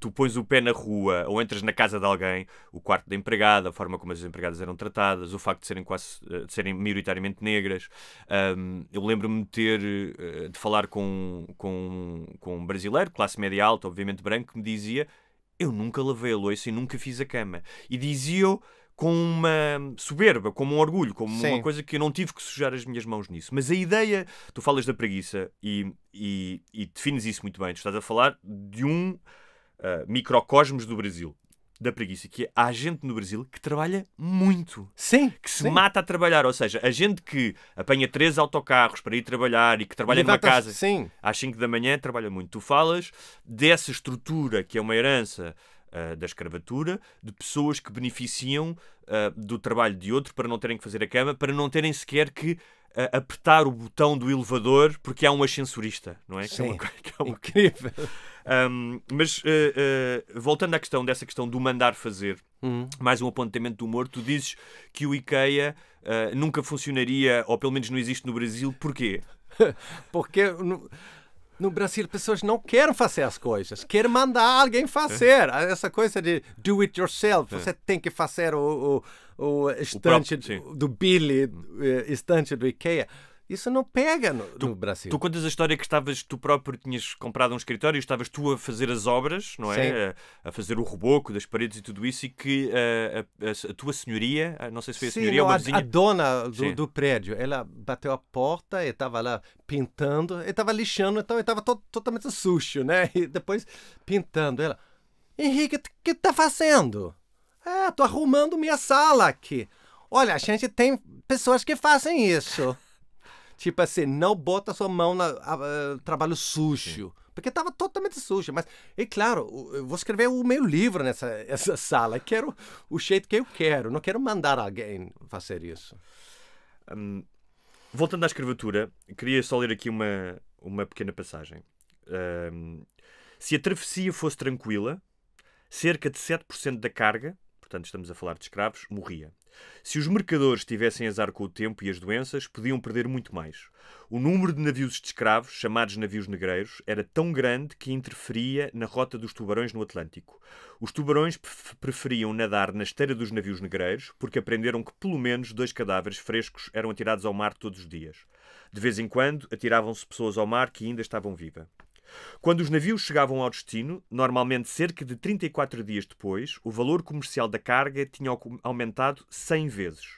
tu pões o pé na rua ou entras na casa de alguém, o quarto da empregada, a forma como as empregadas eram tratadas, o facto de serem quase eh, de serem maioritariamente negras. Um, eu lembro-me de ter eh, de falar com, com, com um brasileiro, classe média alta, obviamente branco, que me dizia eu nunca lavei a louça e nunca fiz a cama. E dizia eu com uma soberba, como um orgulho, como Sim. uma coisa que eu não tive que sujar as minhas mãos nisso. Mas a ideia, tu falas da preguiça e, e, e defines isso muito bem. Tu estás a falar de um uh, microcosmos do Brasil da preguiça, que é, há gente no Brasil que trabalha muito. Sim. Que se sim. mata a trabalhar. Ou seja, a gente que apanha três autocarros para ir trabalhar e que trabalha e numa casa sim. às 5 da manhã, trabalha muito. Tu falas dessa estrutura que é uma herança eh, da escravatura, de pessoas que beneficiam uh, do trabalho de outro para não terem que fazer a cama, para não terem sequer que eh, apertar o botão do elevador porque há um ascensorista, não é? é Sim, *laughs* que é uma, incrível. Um, mas uh, uh, voltando à questão dessa questão do mandar fazer, uhum. mais um apontamento do humor, tu dizes que o IKEA uh, nunca funcionaria, ou pelo menos não existe no Brasil, porquê? *laughs* porque. No no Brasil, pessoas não querem fazer as coisas, querem mandar alguém fazer. É. Essa coisa de do it yourself, é. você tem que fazer o, o, o estante o próprio, do Billy, hum. eh, estante do Ikea. Isso não pega no, tu, no, Brasil. Tu contas a história que estavas tu próprio, tinhas comprado um escritório e estavas tu a fazer as obras, não é? A, a, fazer o reboco das paredes e tudo isso, e que a, a, a tua senhoria, não sei se foi a Sim, senhoria ou uma vizinha... a dona do, do, prédio, ela bateu a porta e estava lá pintando, estava lixando, então estava to, totalmente sujo, né? *laughs* E depois pintando. Ela, Henrique, o que está fazendo? É, ah, estou arrumando minha sala aqui. Olha, a gente tem pessoas que fazem isso. Tipo assim, não bota sua mão no trabalho sujo. Sim. Porque estava totalmente sujo. Mas, é claro, eu vou escrever o meu livro nessa *laughs* essa sala. Eu quero o jeito que eu quero. Não quero mandar alguém fazer isso. Hum, voltando à escravatura, queria só ler aqui uma, uma pequena passagem. Hum, se a travessia fosse tranquila, cerca de 7% da carga, portanto estamos a falar de escravos, morria. Se os mercadores tivessem azar com o tempo e as doenças, podiam perder muito mais. O número de navios de escravos, chamados navios negreiros, era tão grande que interferia na rota dos tubarões no Atlântico. Os tubarões preferiam nadar na esteira dos navios negreiros porque aprenderam que pelo menos dois cadáveres frescos eram atirados ao mar todos os dias. De vez em quando, atiravam-se pessoas ao mar que ainda estavam vivas. Quando os navios chegavam ao destino, normalmente cerca de 34 dias depois, o valor comercial da carga tinha aumentado 100 vezes.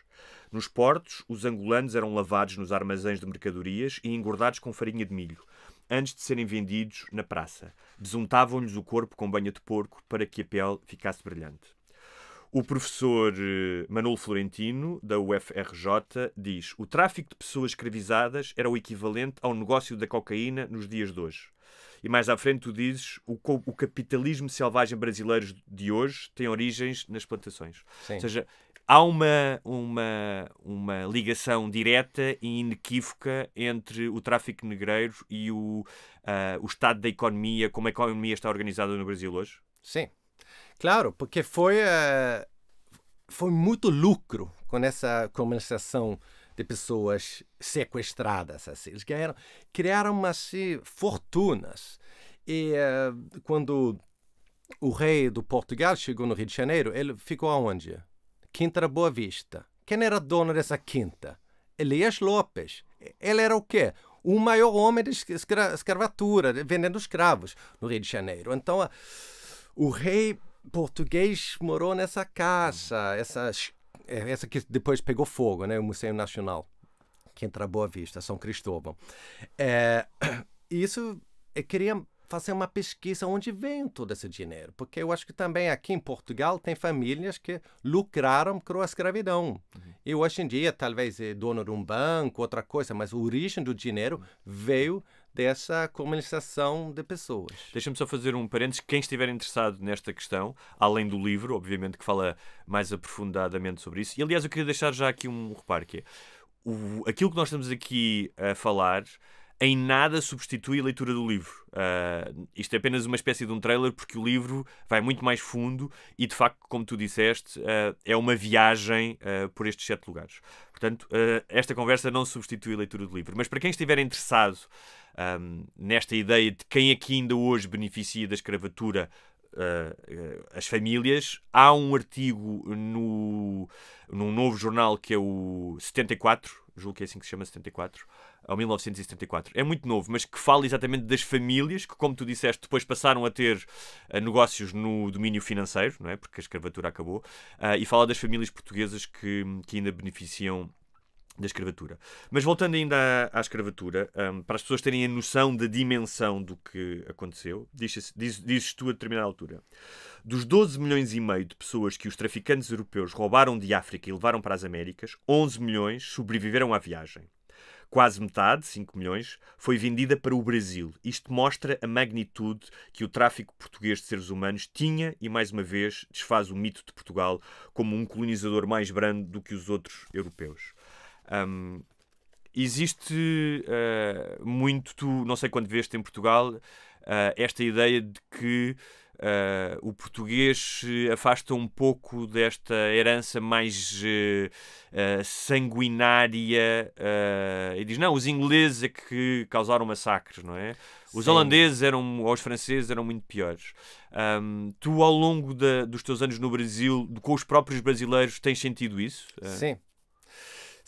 Nos portos, os angolanos eram lavados nos armazéns de mercadorias e engordados com farinha de milho, antes de serem vendidos na praça. Desuntavam-lhes o corpo com banha de porco para que a pele ficasse brilhante. O professor eh, Manolo Florentino, da UFRJ, diz: o tráfico de pessoas escravizadas era o equivalente ao negócio da cocaína nos dias de hoje. E mais à frente tu dizes o, o capitalismo selvagem brasileiro de hoje tem origens nas plantações. Sim. Ou seja, há uma, uma, uma ligação direta e inequívoca entre o tráfico negreiro e o, uh, o estado da economia, como a economia está organizada no Brasil hoje? Sim, claro, porque foi, uh, foi muito lucro com essa comerciação de pessoas sequestradas. Assim. Eles criaram, criaram assim, fortunas. E uh, quando o rei do Portugal chegou no Rio de Janeiro, ele ficou aonde? Quinta da Boa Vista. Quem era dono dessa quinta? Elias Lopes. Ele era o quê? O maior homem de escra escravatura, vendendo escravos no Rio de Janeiro. Então, uh, o rei português morou nessa casa, essas é, essa que depois pegou fogo, né? O Museu Nacional, que entra a Boa Vista, São Cristóvão. É, *clears throat* isso, eu queria fazer uma pesquisa onde vem todo esse dinheiro, porque eu acho que também aqui em Portugal tem famílias que lucraram com a escravidão. Uhum. E hoje em dia talvez é dono de um banco, outra coisa, mas a origem do dinheiro uhum. veio dessa comunicação de pessoas. Deixa-me só fazer um parênteses. Quem estiver interessado nesta questão, além do livro, obviamente, que fala mais aprofundadamente sobre isso, e aliás, eu queria deixar já aqui um reparo que é. O, aquilo que nós estamos aqui a falar em nada substitui a leitura do livro. Uh, isto é apenas uma espécie de um trailer, porque o livro vai muito mais fundo e, de facto, como tu disseste, uh, é uma viagem uh, por estes sete lugares. Portanto, esta conversa não substitui a leitura do livro. Mas para quem estiver interessado um, nesta ideia de quem aqui ainda hoje beneficia da escravatura as famílias. Há um artigo no, num novo jornal que é o 74, julgo que é assim que se chama 74, ao 1974. É muito novo, mas que fala exatamente das famílias que, como tu disseste, depois passaram a ter eh, negócios no domínio financeiro, não é? Porque a escravatura acabou, uh, e fala das famílias portuguesas que, que ainda beneficiam da escravatura. Mas voltando ainda à, à escravatura, um, ehm, para as pessoas terem a noção da dimensão do que aconteceu, dizes, dizes, dizes tu a determinada altura. Dos 12 milhões e meio de pessoas que os traficantes europeus roubaram de África e levaram para as Américas, 11 milhões sobreviveram à viagem. Quase metade, 5 milhões, foi vendida para o Brasil. Isto mostra a magnitude que o tráfico português de seres humanos tinha e, mais uma vez, desfaz o mito de Portugal como um colonizador mais brando do que os outros europeus. Um, existe uh, muito, não sei quando veste em Portugal, uh, esta ideia de que uh, o português se afasta um pouco desta herança mais uh, sanguinária e diz: não, os ingleses é que causaram massacres, não é? Os Sim. holandeses eram, ou os franceses eram muito piores. Um, tu, ao longo da, dos teus anos no Brasil, com os próprios brasileiros, tens sentido isso? Sim,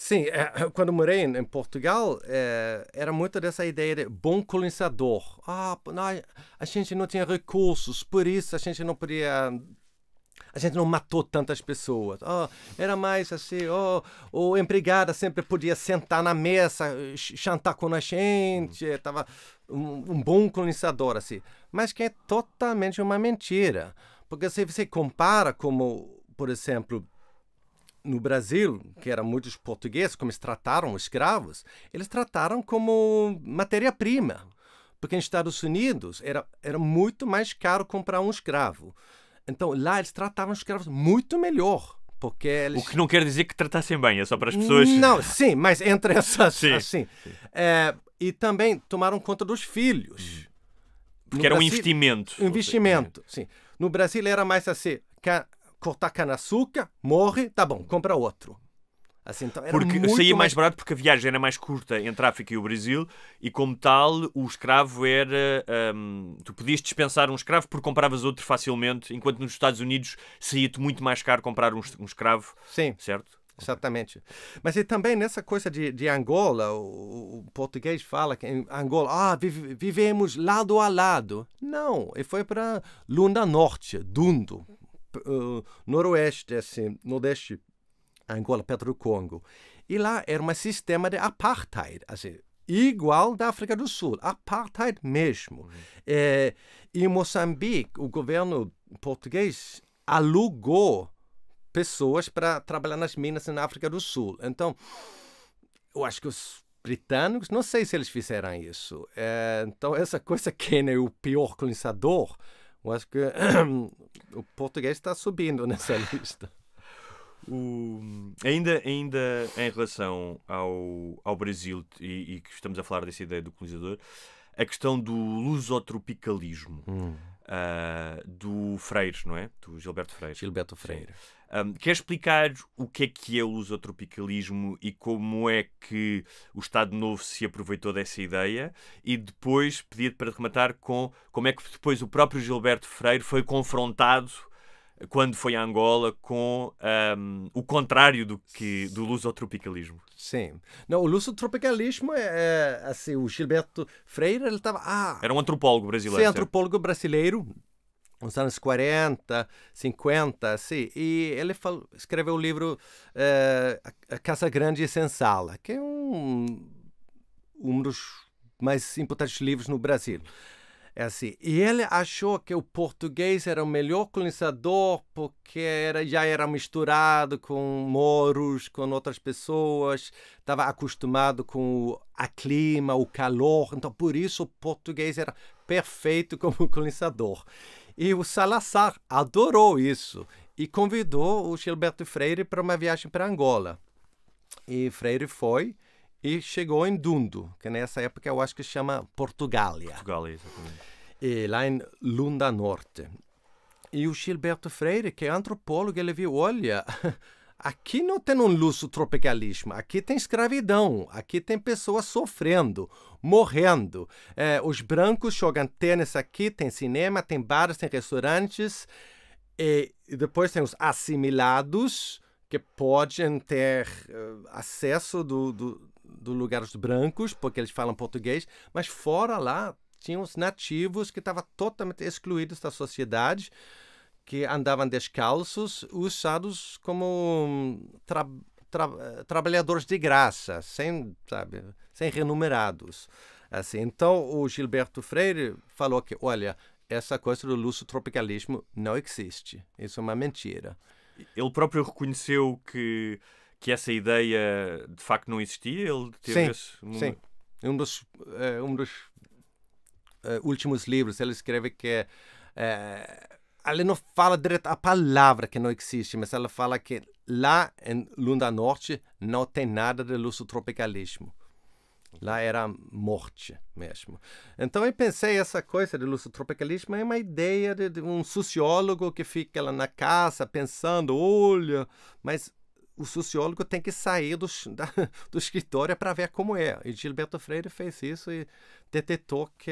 Sim, é, *coughs* quando morei em Portugal, é, era muito dessa ideia de bom colonizador. Ah, a gente não tinha recursos, por isso a gente não podia a gente não matou tantas pessoas. Oh, era mais assim, oh, o empregado sempre podia sentar na mesa, chantar com a gente, estava uhum. um, um, bom colonizador assim. Mas que é totalmente uma mentira. Porque se você compara como, por exemplo, no Brasil, que eram muitos portugueses, como eles trataram os escravos, eles trataram como matéria-prima. Porque nos Estados Unidos era, era muito mais caro comprar um escravo. Então lá eles tratavam os escravos muito melhor. Porque eles... O que não quer dizer que tratassem bem, é só para as pessoas. Não, sim, mas entre essas. sim. Assim, é, e também tomaram conta dos filhos. Hum. Porque no era Brasil, um investimento. Investimento, sim. No Brasil era mais assim: cortar cana-açúcar, morre, tá bom, compra outro. Assim, então porque saía mais... mais barato porque a viagem era mais curta entre a África e o Brasil e, como tal, o escravo era. Hum, tu podias dispensar um escravo porque compravas outro facilmente, enquanto nos Estados Unidos saía-te muito mais caro comprar um, um escravo. Sim. Certo? Exatamente. Mas e também nessa coisa de, de Angola, o, o, português fala que em Angola, ah, vive, vivemos lado a lado. Não, e foi para Lunda Norte, Dundo, eh, noroeste, assim, nordeste, Angola, perto do Congo. E lá era um sistema de apartheid, assim, igual da África do Sul, apartheid mesmo. Uhum. É, eh, em Moçambique, o governo português alugou pessoas para trabalhar nas minas na África do Sul. Então, eu acho que os britânicos, não sei se eles fizeram isso. É, então, essa coisa, *laughs* quem é o pior colonizador, eu acho que *clears throat* o português está subindo nessa *laughs* lista. O, ainda, ainda em relação ao, ao Brasil, e, e, que estamos a falar dessa ideia do colonizador, a questão do lusotropicalismo hum. uh, do Freire, não é? Do Gilberto Freire. Gilberto Freire. Sim. Um, quer explicar o que é que é o lusotropicalismo e como é que o Estado Novo se aproveitou dessa ideia? E depois pedir para rematar com como é que depois o próprio Gilberto Freire foi confrontado eh, quando foi a Angola com um, o contrário do que do lusotropicalismo. Sim. Não, o lusotropicalismo é, é assim, o Gilberto Freire, ele estava ah, era um antropólogo brasileiro. Sim, antropólogo brasileiro, nos anos 40, 50, assim, e ele falou, escreveu o livro eh, A Casa Grande e Sem Sala, que é um, um dos mais importantes livros no Brasil. É assim, e ele achou que o português era o melhor colonizador porque era, já era misturado com moros, com outras pessoas, estava acostumado com o a clima, o calor, então por isso o português era perfeito *laughs* como colonizador. E o Salazar adorou isso e convidou o Gilberto Freire para uma viagem para Angola. E Freire foi e chegou em Dundo, que nessa época eu acho que chama Portugália. Portugália, exatamente. E lá em Lunda Norte. E o Gilberto Freire, que é antropólogo, ele viu, olha, *laughs* Aqui não tem um luxo tropicalismo, aqui tem escravidão, aqui tem pessoas sofrendo, morrendo. É, os brancos jogam tênis aqui, tem cinema, tem bares, tem restaurantes. E depois tem os assimilados, que podem ter uh, acesso do, do, do lugares brancos, porque eles falam português, mas fora lá tinham os nativos que estavam totalmente excluídos da sociedade que andavam descalços, usados como hum, tra tra trabalhadores de graça, sem, sabe, sem remunerados, Assim, então o Gilberto Freire falou que, olha, essa coisa do luxo tropicalismo não existe. Isso é uma mentira. Ele próprio reconheceu que, que essa ideia de facto não existia? Ele teve sim, esse... sim. Um dos, eh, um dos eh, últimos livros ele escreve que é, eh, ela não fala direto a palavra que não existe, mas ela fala que lá em Lunda Norte não tem nada de lusotropicalismo. Lá era morte mesmo. Então eu pensei essa coisa de lusotropicalismo é uma ideia de, de um sociólogo que fica lá na casa pensando, olha, mas o sociólogo tem que sair do, *laughs* da, do escritório para ver como é. E Gilberto Freire fez isso e detetou que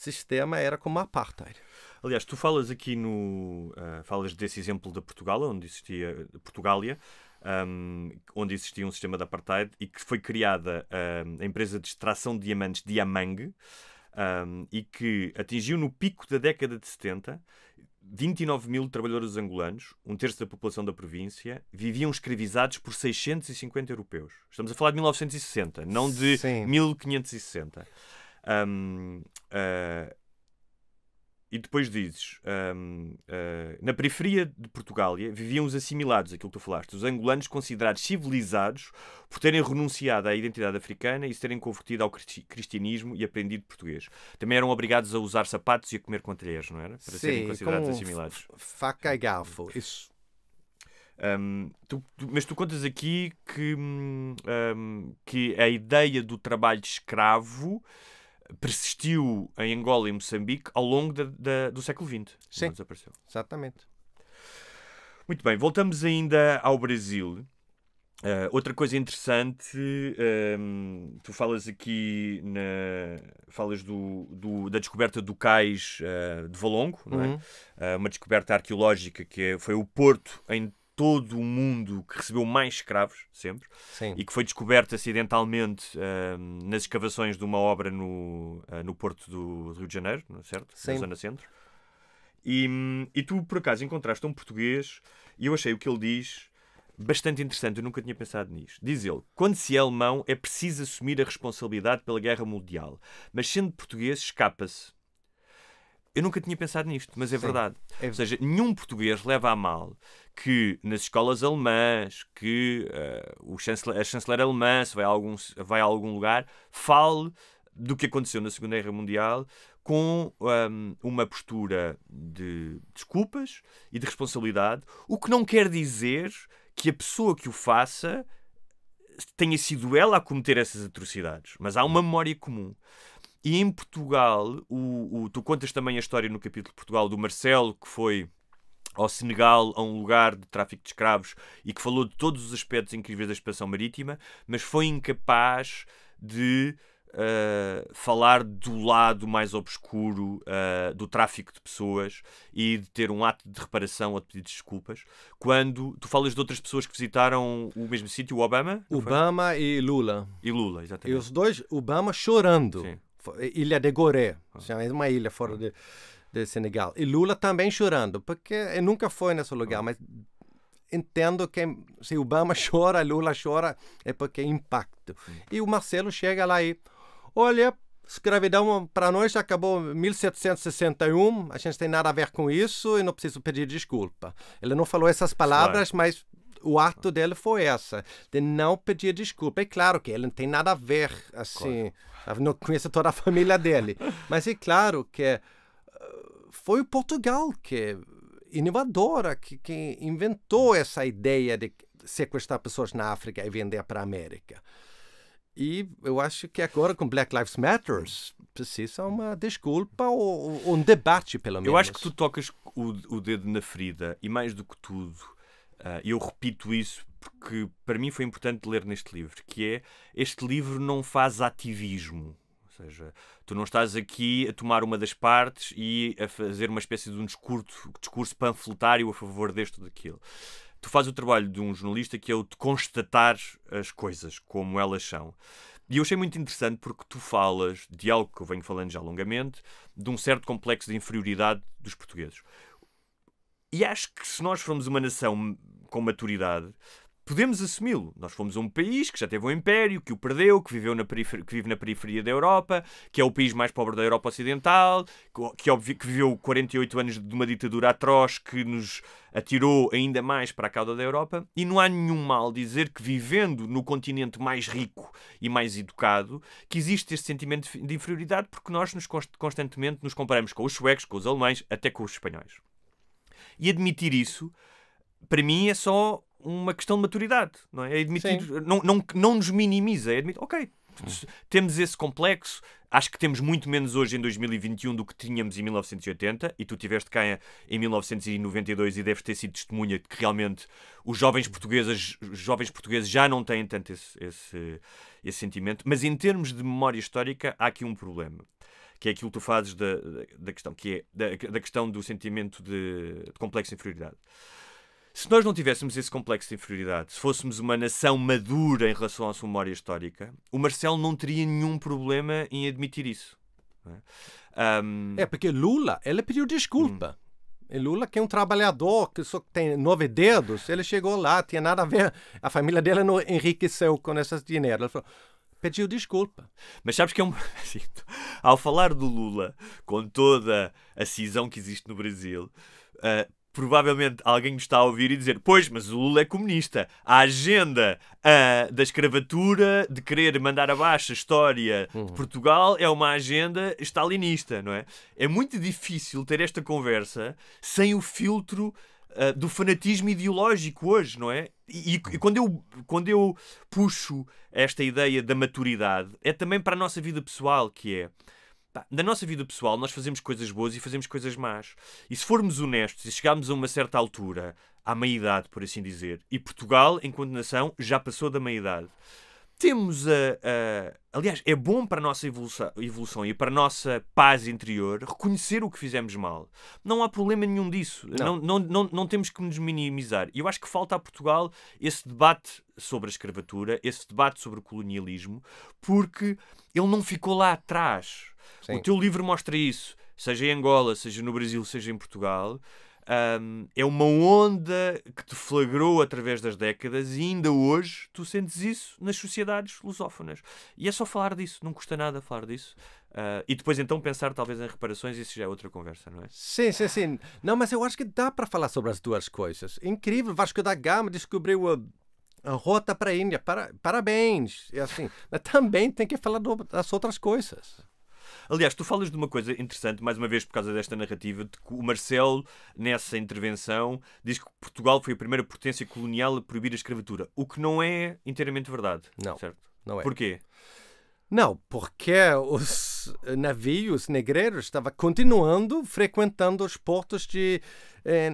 sistema era como a apartheid. Aliás, tu falas aqui no. Uh, falas desse exemplo da Portugal, onde existia. Portugália, um, ehm, onde existia um sistema de apartheid e que foi criada ehm, a empresa de extração de diamantes Diamang um, ehm, e que atingiu no pico da década de 70 29 mil trabalhadores angolanos, um terço da população da província, viviam escravizados por 650 europeus. Estamos a falar de 1960, não de Sim. 1560. Um, uh, ah, e depois dizes, um, uh, ah, na periferia de Portugália eh, viviam os assimilados, aquilo que tu falaste, os angolanos considerados civilizados por terem renunciado à identidade africana e se terem convertido ao cristianismo e aprendido português. Também eram obrigados a usar sapatos e a comer com telheiros, não era? Para Sim, serem considerados assimilados. Faca e garfo, isso. Um, tu, tu, mas tu contas aqui que, um, que a ideia do trabalho escravo persistiu em Angola e Moçambique ao longo da, da, do século XX. Sim, desapareceu. exatamente. Muito bem, voltamos ainda ao Brasil. Uh, outra coisa interessante, um, tu falas aqui na, falas do, do, da descoberta do cais uh, de Valongo, é? uh, uma descoberta arqueológica que é, foi o porto em todo o mundo que recebeu mais escravos, sempre, Sim. e que foi descoberto acidentalmente uh, nas escavações de uma obra no, uh, no Porto do Rio de Janeiro, não é certo? Sim. Na zona centro. E, e tu, por acaso, encontraste um português e eu achei o que ele diz bastante interessante. Eu nunca tinha pensado nisso Diz ele: quando se é alemão, é preciso assumir a responsabilidade pela guerra mundial, mas sendo português, escapa-se. Eu nunca tinha pensado nisto, mas é Sim, verdade. É... Ou seja, nenhum português leva a mal que nas escolas alemãs, que uh, o chanceler, a chanceler alemã, se vai a, algum, vai a algum lugar, fale do que aconteceu na Segunda Guerra Mundial com um, ehm, uma postura de desculpas e de responsabilidade, o que não quer dizer que a pessoa que o faça tenha sido ela a cometer essas atrocidades, mas há uma memória comum. E em Portugal, o, o, tu contas também a história no capítulo de Portugal do Marcelo, que foi ao Senegal, a um lugar de tráfico de escravos e que falou de todos os aspectos incríveis da expansão marítima, mas foi incapaz de uh, falar do lado mais obscuro uh, do tráfico de pessoas e de ter um ato de reparação ou de pedir desculpas. Quando tu falas de outras pessoas que visitaram o mesmo sítio, o Obama? Obama foi? e Lula. E Lula, exatamente. E os dois, Obama chorando. Sim Ilha de Goré, ah. é uma ilha fora ah. de, de Senegal. E Lula também chorando, porque ele nunca foi nesse lugar, ah. mas entendo que se Obama *laughs* chora, Lula chora, é porque é impacto. Hum. E o Marcelo chega lá e olha, escravidão para nós acabou em 1761, a gente tem nada a ver com isso e não preciso pedir desculpa. Ele não falou essas palavras, mas o ato dele foi essa, de não pedir desculpa. É claro que ele não tem nada a ver, assim, claro. não conheço toda a *laughs* família dele, mas é claro que eh, foi o Portugal que inovadora que, que inventou essa ideia de sequestrar pessoas na África e vender para a América. E eu acho que agora com Black Lives Matter precisa uma desculpa ou, ou, um debate, pelo menos. Eu acho que tu tocas o, o dedo na ferida e, mais do que tudo, Uh, eu repito isso porque para mim foi importante ler neste livro, que é este livro não faz ativismo. Ou seja, tu não estás aqui a tomar uma das partes e a fazer uma espécie de um discurso, discurso panfletário a favor deste ou daquilo. Tu fazes o trabalho de um jornalista que é o de constatar as coisas como elas são. E eu achei muito interessante porque tu falas de algo que eu venho falando já longamente, de um certo complexo de inferioridade dos portugueses. E acho que se nós formos uma nação com maturidade, podemos assumi-lo. Nós fomos um país que já teve um império, que o perdeu, que, viveu na periferia, que vive na periferia da Europa, que é o país mais pobre da Europa Ocidental, que, que, que viveu 48 anos de uma ditadura atroz que nos atirou ainda mais para a cauda da Europa. E não há nenhum mal dizer que, vivendo no continente mais rico e mais educado, que existe este sentimento de inferioridade porque nós nos constantemente nos comparamos com os suecos, com os alemães, até com os espanhóis. E admitir isso, para mim, é só uma questão de maturidade, não é? é admitir, não, não, não nos minimiza, é admitir, ok, temos esse complexo. Acho que temos muito menos hoje em 2021 do que tínhamos em 1980, e tu tiveste cá em 1992 e deves ter sido testemunha de que realmente os jovens portugueses, os jovens portugueses já não têm tanto esse, esse, esse sentimento. Mas em termos de memória histórica, há aqui um problema que é aquilo que tu fazes da, da questão, que é da, da questão do sentimento de, de complexo de inferioridade. Se nós não tivéssemos esse complexo de inferioridade, se fôssemos uma nação madura em relação à sua memória histórica, o Marcelo não teria nenhum problema em admitir isso. É? Um... é, porque Lula, ele pediu desculpa. Hum. Lula, que é um trabalhador, que só tem nove dedos, ele chegou lá, tinha nada a ver. A família dele não enriqueceu com esses dinheiras. Ele falou: Pediu desculpa. Mas sabes que é um. Assim, *laughs* ao falar do Lula, com toda a cisão que existe no Brasil, uh, provavelmente alguém nos está a ouvir e dizer: Pois, mas o Lula é comunista. A agenda uh, da escravatura, de querer mandar abaixo a história uhum. de Portugal, é uma agenda stalinista, não é? É muito difícil ter esta conversa sem o filtro ah, do fanatismo ideológico hoje, não é? E, e, quando, eu, quando eu puxo esta ideia da maturidade, é também para a nossa vida pessoal, que é. Pá, na nossa vida pessoal, nós fazemos coisas boas e fazemos coisas más. E se formos honestos e chegarmos a uma certa altura, à meia-idade, por assim dizer, e Portugal, enquanto nação, já passou da meia-idade temos a, a, Aliás, é bom para a nossa evolução, evolução e para a nossa paz interior reconhecer o que fizemos mal. Não há problema nenhum disso. Não, não, não, não temos que nos minimizar. E eu acho que falta a Portugal esse debate sobre a escravatura, esse debate sobre o colonialismo, porque ele não ficou lá atrás. Sim. O teu livro mostra isso, seja em Angola, seja no Brasil, seja em Portugal um, é uma onda que te flagrou através das décadas e ainda hoje tu sentes isso nas sociedades lusófonas. E é só falar disso, não custa nada falar disso. Uh, e depois então pensar talvez em reparações, isso já é outra conversa, não é? Sim, sim, sim. Não, mas eu acho que dá para falar sobre as duas coisas. Incrível, Vasco da Gama descobriu a a rota para a Índia. Para, parabéns. E é assim, mas também tem que falar do, das outras coisas. Aliás, tu falas de uma coisa interessante, mais uma vez por causa desta narrativa, de que o Marcelo, nessa intervenção, diz que Portugal foi a primeira potência colonial a proibir a escravatura, o que não é inteiramente verdade. Não. Certo? Não é. Porquê? Não, porque os navios negreiros estavam continuando frequentando os portos de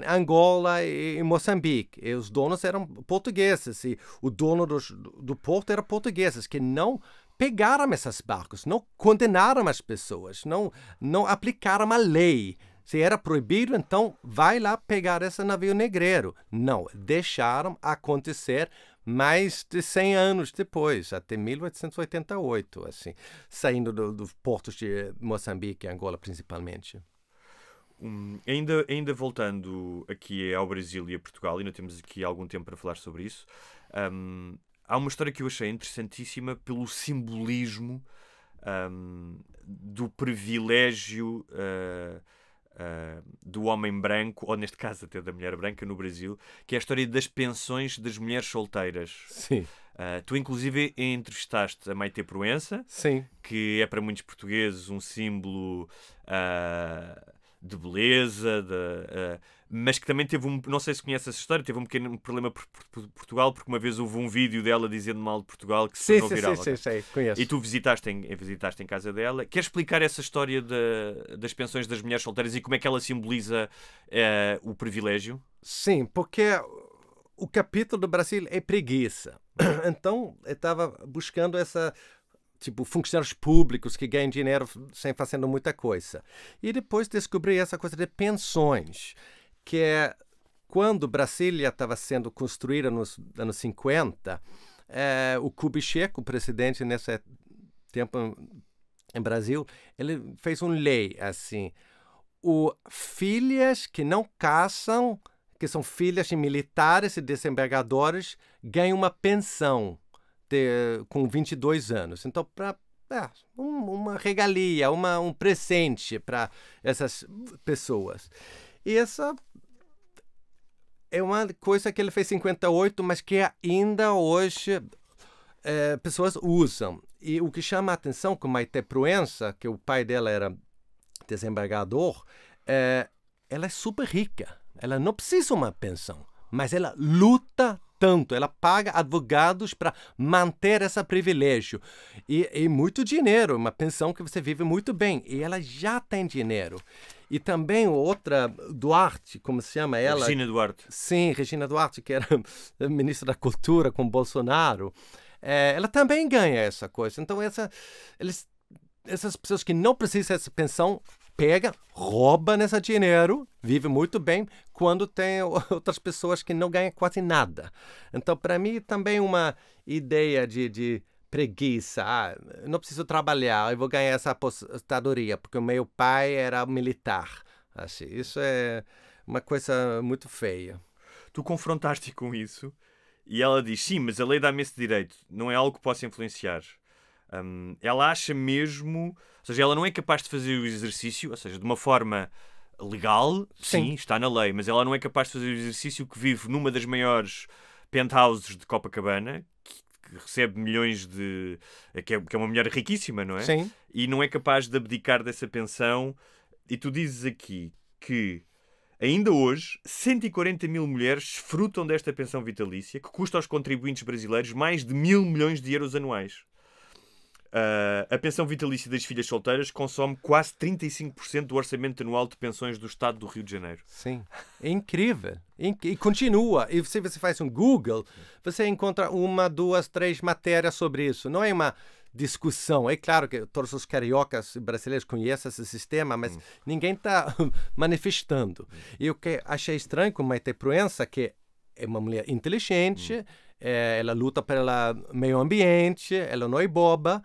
Angola e Moçambique. E os donos eram portugueses. E o dono dos, do porto era portugueses, que não pegaram esses barcos, não condenaram as pessoas, não, não aplicaram a lei. Se era proibido, então vai lá pegar esse navio negreiro. Não, deixaram acontecer mais de 100 anos depois, até 1888, assim, saindo dos do portos de Moçambique e Angola principalmente. ainda, ainda voltando aqui ao Brasil e a Portugal, ainda temos aqui algum tempo para falar sobre isso. Um, há uma história que eu achei interessantíssima pelo simbolismo um, do privilégio uh, uh, do homem branco, ou neste caso até da mulher branca no Brasil, que é a história das pensões das mulheres solteiras. Sim. Uh, tu, inclusive, entrevistaste a Maite Proença, Sim. que é para muitos portugueses um símbolo de beleza, de, uh, mas que também teve um. Não sei se conhece essa história, teve um pequeno problema por, por, por Portugal, porque uma vez houve um vídeo dela dizendo mal de Portugal que se sim, tornou sim, viral. Sim, sim, sim, conheço. E tu visitaste em, visitaste em casa dela. Quer explicar essa história de, das pensões das mulheres solteiras e como é que ela simboliza eh, o privilégio? Sim, porque o capítulo do Brasil é preguiça. *clears throat* Então, eu estava buscando essa tipo funcionários públicos que ganham dinheiro sem fazendo muita coisa. E depois descobri essa coisa de pensões que é quando Brasília estava sendo construída nos anos 50, é, o Kubitschek, o presidente nesse tempo em Brasil, ele fez uma lei assim: o filhas que não caçam, que são filhas de militares e desembargadores, ganham uma pensão de, com 22 anos. Então, para é, um, uma regalia, uma, um presente para essas pessoas. E essa é uma coisa que ele fez em 58, mas que ainda hoje é, pessoas usam. E o que chama a atenção com Maite Proença, que o pai dela era desembargador, é, ela é super rica. Ela não precisa uma pensão, mas ela luta tanto, ela paga advogados para manter esse privilégio. E, e muito dinheiro, uma pensão que você vive muito bem. E ela já tem dinheiro. E também outra, Duarte, como se chama ela? Regina Duarte. Sim, Regina Duarte, que era *laughs* ministra da Cultura com Bolsonaro. É, ela também ganha essa coisa. Então, essa, eles, essas pessoas que não precisam dessa pensão pega, rouba nesse dinheiro, vive muito bem, quando tem *laughs* outras pessoas que não ganham quase nada. Então, para mim, também uma ideia de, de preguiça, ah, não preciso trabalhar, eu vou ganhar essa aposentadoria, porque o meu pai era militar. Assim, isso é uma coisa muito feia. Tu confrontaste com isso e ela diz: sim, mas a lei dá-me esse direito, não é algo que possa influenciar. Hum, ela acha mesmo, ou seja, ela não é capaz de fazer o exercício, ou seja, de uma forma legal, sim, sim está na lei, mas ela não é capaz de fazer o exercício que vive numa das maiores penthouses de Copacabana, que recebe milhões de. Eh, que é, que é uma mulher riquíssima, não é? Sim. E não é capaz de abdicar dessa pensão. E tu dizes aqui que Ainda hoje, 140 mil mulheres frutam desta pensão vitalícia, que custa aos contribuintes brasileiros mais de mil milhões de euros anuais. Uh, a pensão vitalícia das filhas solteiras consome quase 35% do orçamento anual de pensões do Estado do Rio de Janeiro. Sim, é incrível. E continua. E se você faz um Google, você encontra uma, duas, três matérias sobre isso. Não é uma discussão. É claro que todos os cariocas brasileiros conhecem esse sistema, mas hum. ninguém está *laughs* manifestando. E o que achei estranho com Maite Proença, que é uma mulher inteligente. Hum é, ela luta pelo meio ambiente, ela não é boba,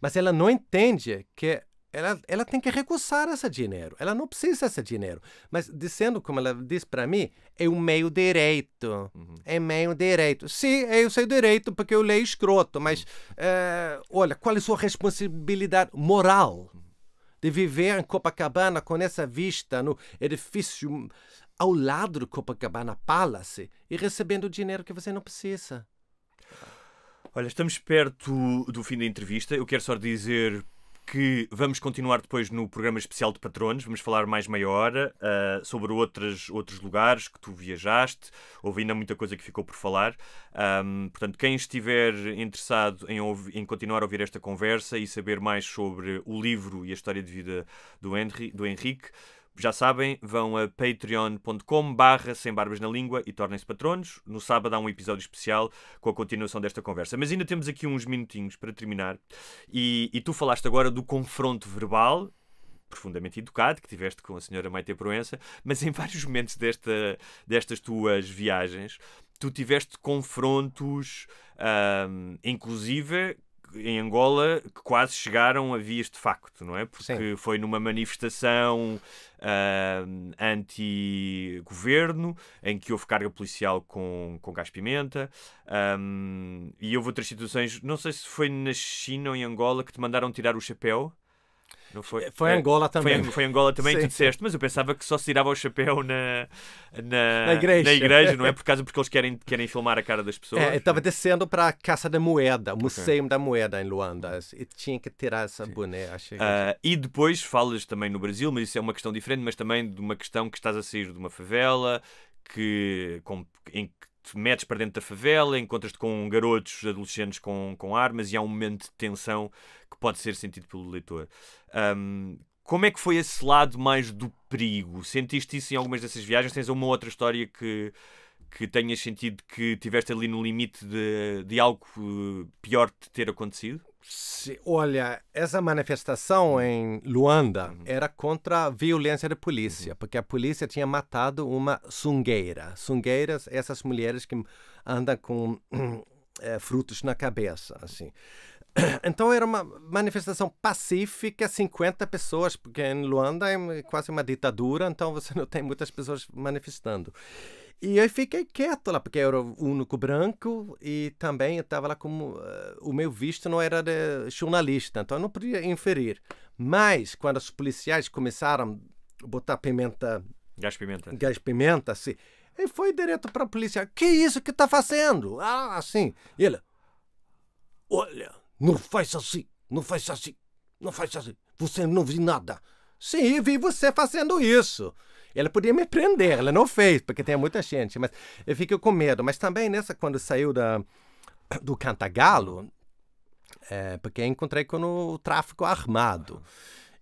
mas ela não entende que ela, ela tem que recusar esse dinheiro. Ela não precisa desse dinheiro. Mas dizendo, como ela diz para mim, é o meio direito. Uhum. É meio direito. Sim, é o seu direito, porque eu leio escroto, mas uhum. é, olha, qual é a sua responsabilidade moral? Uhum. de viver em Copacabana com essa vista no edifício ao lado do Copacabana Palace e recebendo o dinheiro que você não precisa. Olha, estamos perto do fim da entrevista. Eu quero só dizer que vamos continuar depois no programa especial de patronos. Vamos falar mais meia hora uh, sobre outras, outros lugares que tu viajaste. Houve ainda muita coisa que ficou por falar. Um, portanto, quem estiver interessado em, em, continuar a ouvir esta conversa e saber mais sobre o livro e a história de vida do, Henry, do Henrique, já sabem, vão a patreon.com barra sem barbas na língua e tornem-se patronos. No sábado há um episódio especial com a continuação desta conversa. Mas ainda temos aqui uns minutinhos para terminar. E, e tu falaste agora do confronto verbal profundamente educado que tiveste com a senhora Maite Proença, mas em vários momentos desta, destas tuas viagens, tu tiveste confrontos, inclusive em Angola que quase chegaram a vias de facto, não é? Porque Sim. foi numa manifestação uh, anti-governo em que houve carga policial com, com gás-pimenta um, ah, e houve outras situações, não sei se foi na China ou em Angola, que te mandaram tirar o chapéu não foi, é, foi é, Angola também. Foi, foi Angola também, Sim. tu disseste, mas eu pensava que só se tirava o chapéu na, na, na, igreja. na igreja, não é? Por causa porque eles querem, querem filmar a cara das pessoas. É, eu é? estava descendo para a Casa da Moeda, o Museu okay. da Moeda em Luanda, e tinha que tirar essa boné, achei. Uh, ah, e depois falas também no Brasil, mas isso é uma questão diferente, mas também de uma questão que estás a sair de uma favela, que, com, em que te metes para dentro da favela, encontras-te com garotos, adolescentes com, com armas e há um momento de tensão que pode ser sentido pelo leitor. Um, como é que foi esse lado mais do perigo? Sentiste isso em algumas dessas viagens? Tens uma outra história que, que tenhas sentido que tiveste ali no limite de, de algo eh, pior de ter acontecido? Olha, essa manifestação em Luanda uhum. era contra a violência da polícia, uhum. porque a polícia tinha matado uma sungueira. Sungueiras, essas mulheres que andam com *clears throat* eh, frutos na cabeça, assim. *coughs* Então era uma manifestação pacífica, 50 pessoas, porque em Luanda é, é quase uma ditadura, então você não tem muitas pessoas manifestando. E eu fiquei quieto lá, porque eu era o único branco e também estava lá como. Eh, o meu visto não era de jornalista, então eu não podia inferir. Mas quando os policiais começaram a botar pimenta. Gás pimenta. Gás pimenta, assim. E foi direto para a polícia: Que isso que está fazendo? Ah, assim. E ele: Olha não faça assim, não faça assim, não faça assim. Você não viu nada. Sim, vi você fazendo isso. Ela podia me prender, ela não fez, porque tem muita gente. Mas eu fico com medo. Mas também nessa, quando saiu da, do Cantagalo, é, porque encontrei com o tráfico armado.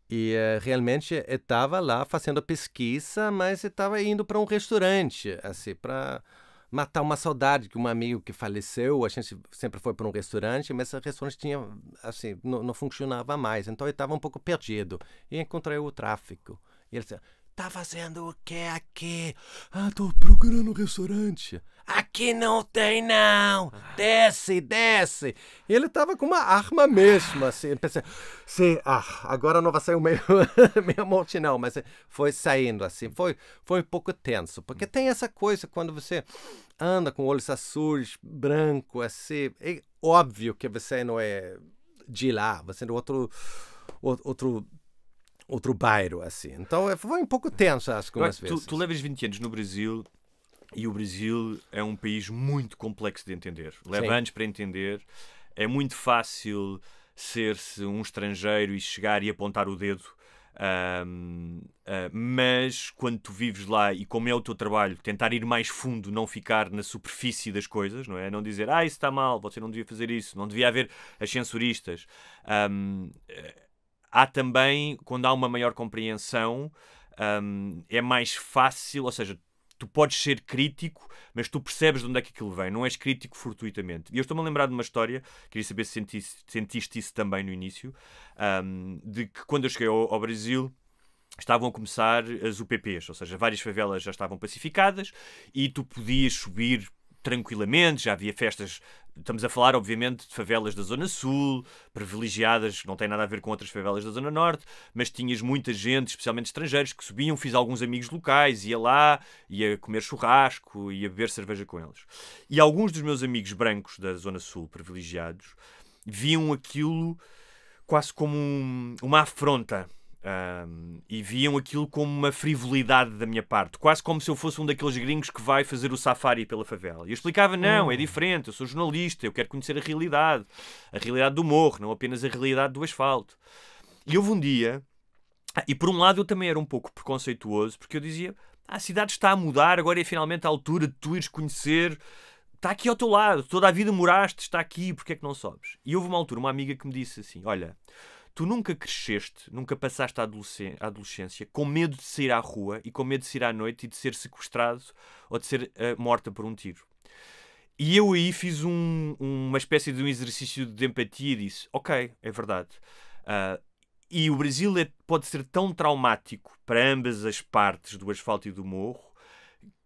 E é, realmente eu estava lá fazendo pesquisa, mas eu estava indo para um restaurante, assim, para matar uma saudade que um amigo que faleceu, a gente sempre foi para um restaurante, mas esse restaurante tinha, assim, não, não funcionava mais. Então eu estava um pouco perdido. E encontrei o tráfico. E ele disse, Tá fazendo o que aqui? Ah, tô procurando um restaurante. Aqui não tem, não. Desce, desce. E ele tava com uma arma mesmo, assim. Pensei, sim, ah, agora não vai sair meio, meio *laughs* monte, não. Mas foi saindo, assim. Foi, foi um pouco tenso. Porque tem essa coisa quando você anda com olhos azuis, branco, assim. É óbvio que você não é de lá. Você é do outro, outro outro bairro, assim. Então é, foi um pouco tenso, acho, algumas vezes. Tu, tu levas 20 anos no Brasil e o Brasil é um país muito complexo de entender. Leva Sim. anos para entender. É muito fácil ser-se um estrangeiro e chegar e apontar o dedo. Um, uh, ah, mas quando tu vives lá e como é o teu trabalho, tentar ir mais fundo, não ficar na superfície das coisas, não é? Não dizer, ah, isso está mal, você não devia fazer isso, não devia haver ascensoristas. Um, Há também, quando há uma maior compreensão, um, é mais fácil, ou seja, tu podes ser crítico, mas tu percebes de onde é que aquilo vem, não és crítico fortuitamente. E eu estou-me a lembrar de uma história, queria saber se sentiste, sentiste isso também no início, um, de que quando eu cheguei ao, ao Brasil estavam a começar as UPPs, ou seja, várias favelas já estavam pacificadas e tu podias subir tranquilamente, já havia festas. Estamos a falar, obviamente, de favelas da Zona Sul, privilegiadas, que não têm nada a ver com outras favelas da Zona Norte, mas tinhas muita gente, especialmente estrangeiros, que subiam, fiz alguns amigos locais, ia lá, ia comer churrasco, ia beber cerveja com eles. E alguns dos meus amigos brancos da Zona Sul, privilegiados, viam aquilo quase como um, uma afronta um, e viam aquilo como uma frivolidade da minha parte, quase como se eu fosse um daqueles gringos que vai fazer o safari pela favela. E eu explicava: não, é hum. diferente, eu sou jornalista, eu quero conhecer a realidade, a realidade do morro, não apenas a realidade do asfalto. E houve um dia, ah, e por um lado eu também era um pouco preconceituoso, porque eu dizia: ah, a cidade está a mudar, agora é finalmente a altura de tu ires conhecer. Está aqui ao teu lado, toda a vida moraste, está aqui, porque é que não sobes? E houve uma altura, uma amiga que me disse assim: Olha, Tu nunca cresceste, nunca passaste a adolescência com medo de sair à rua e com medo de sair à noite e de ser sequestrado ou de ser uh, morta por um tiro. E eu aí fiz um, uma espécie de um exercício de empatia e disse: Ok, é verdade. Uh, e o Brasil é, pode ser tão traumático para ambas as partes do asfalto e do morro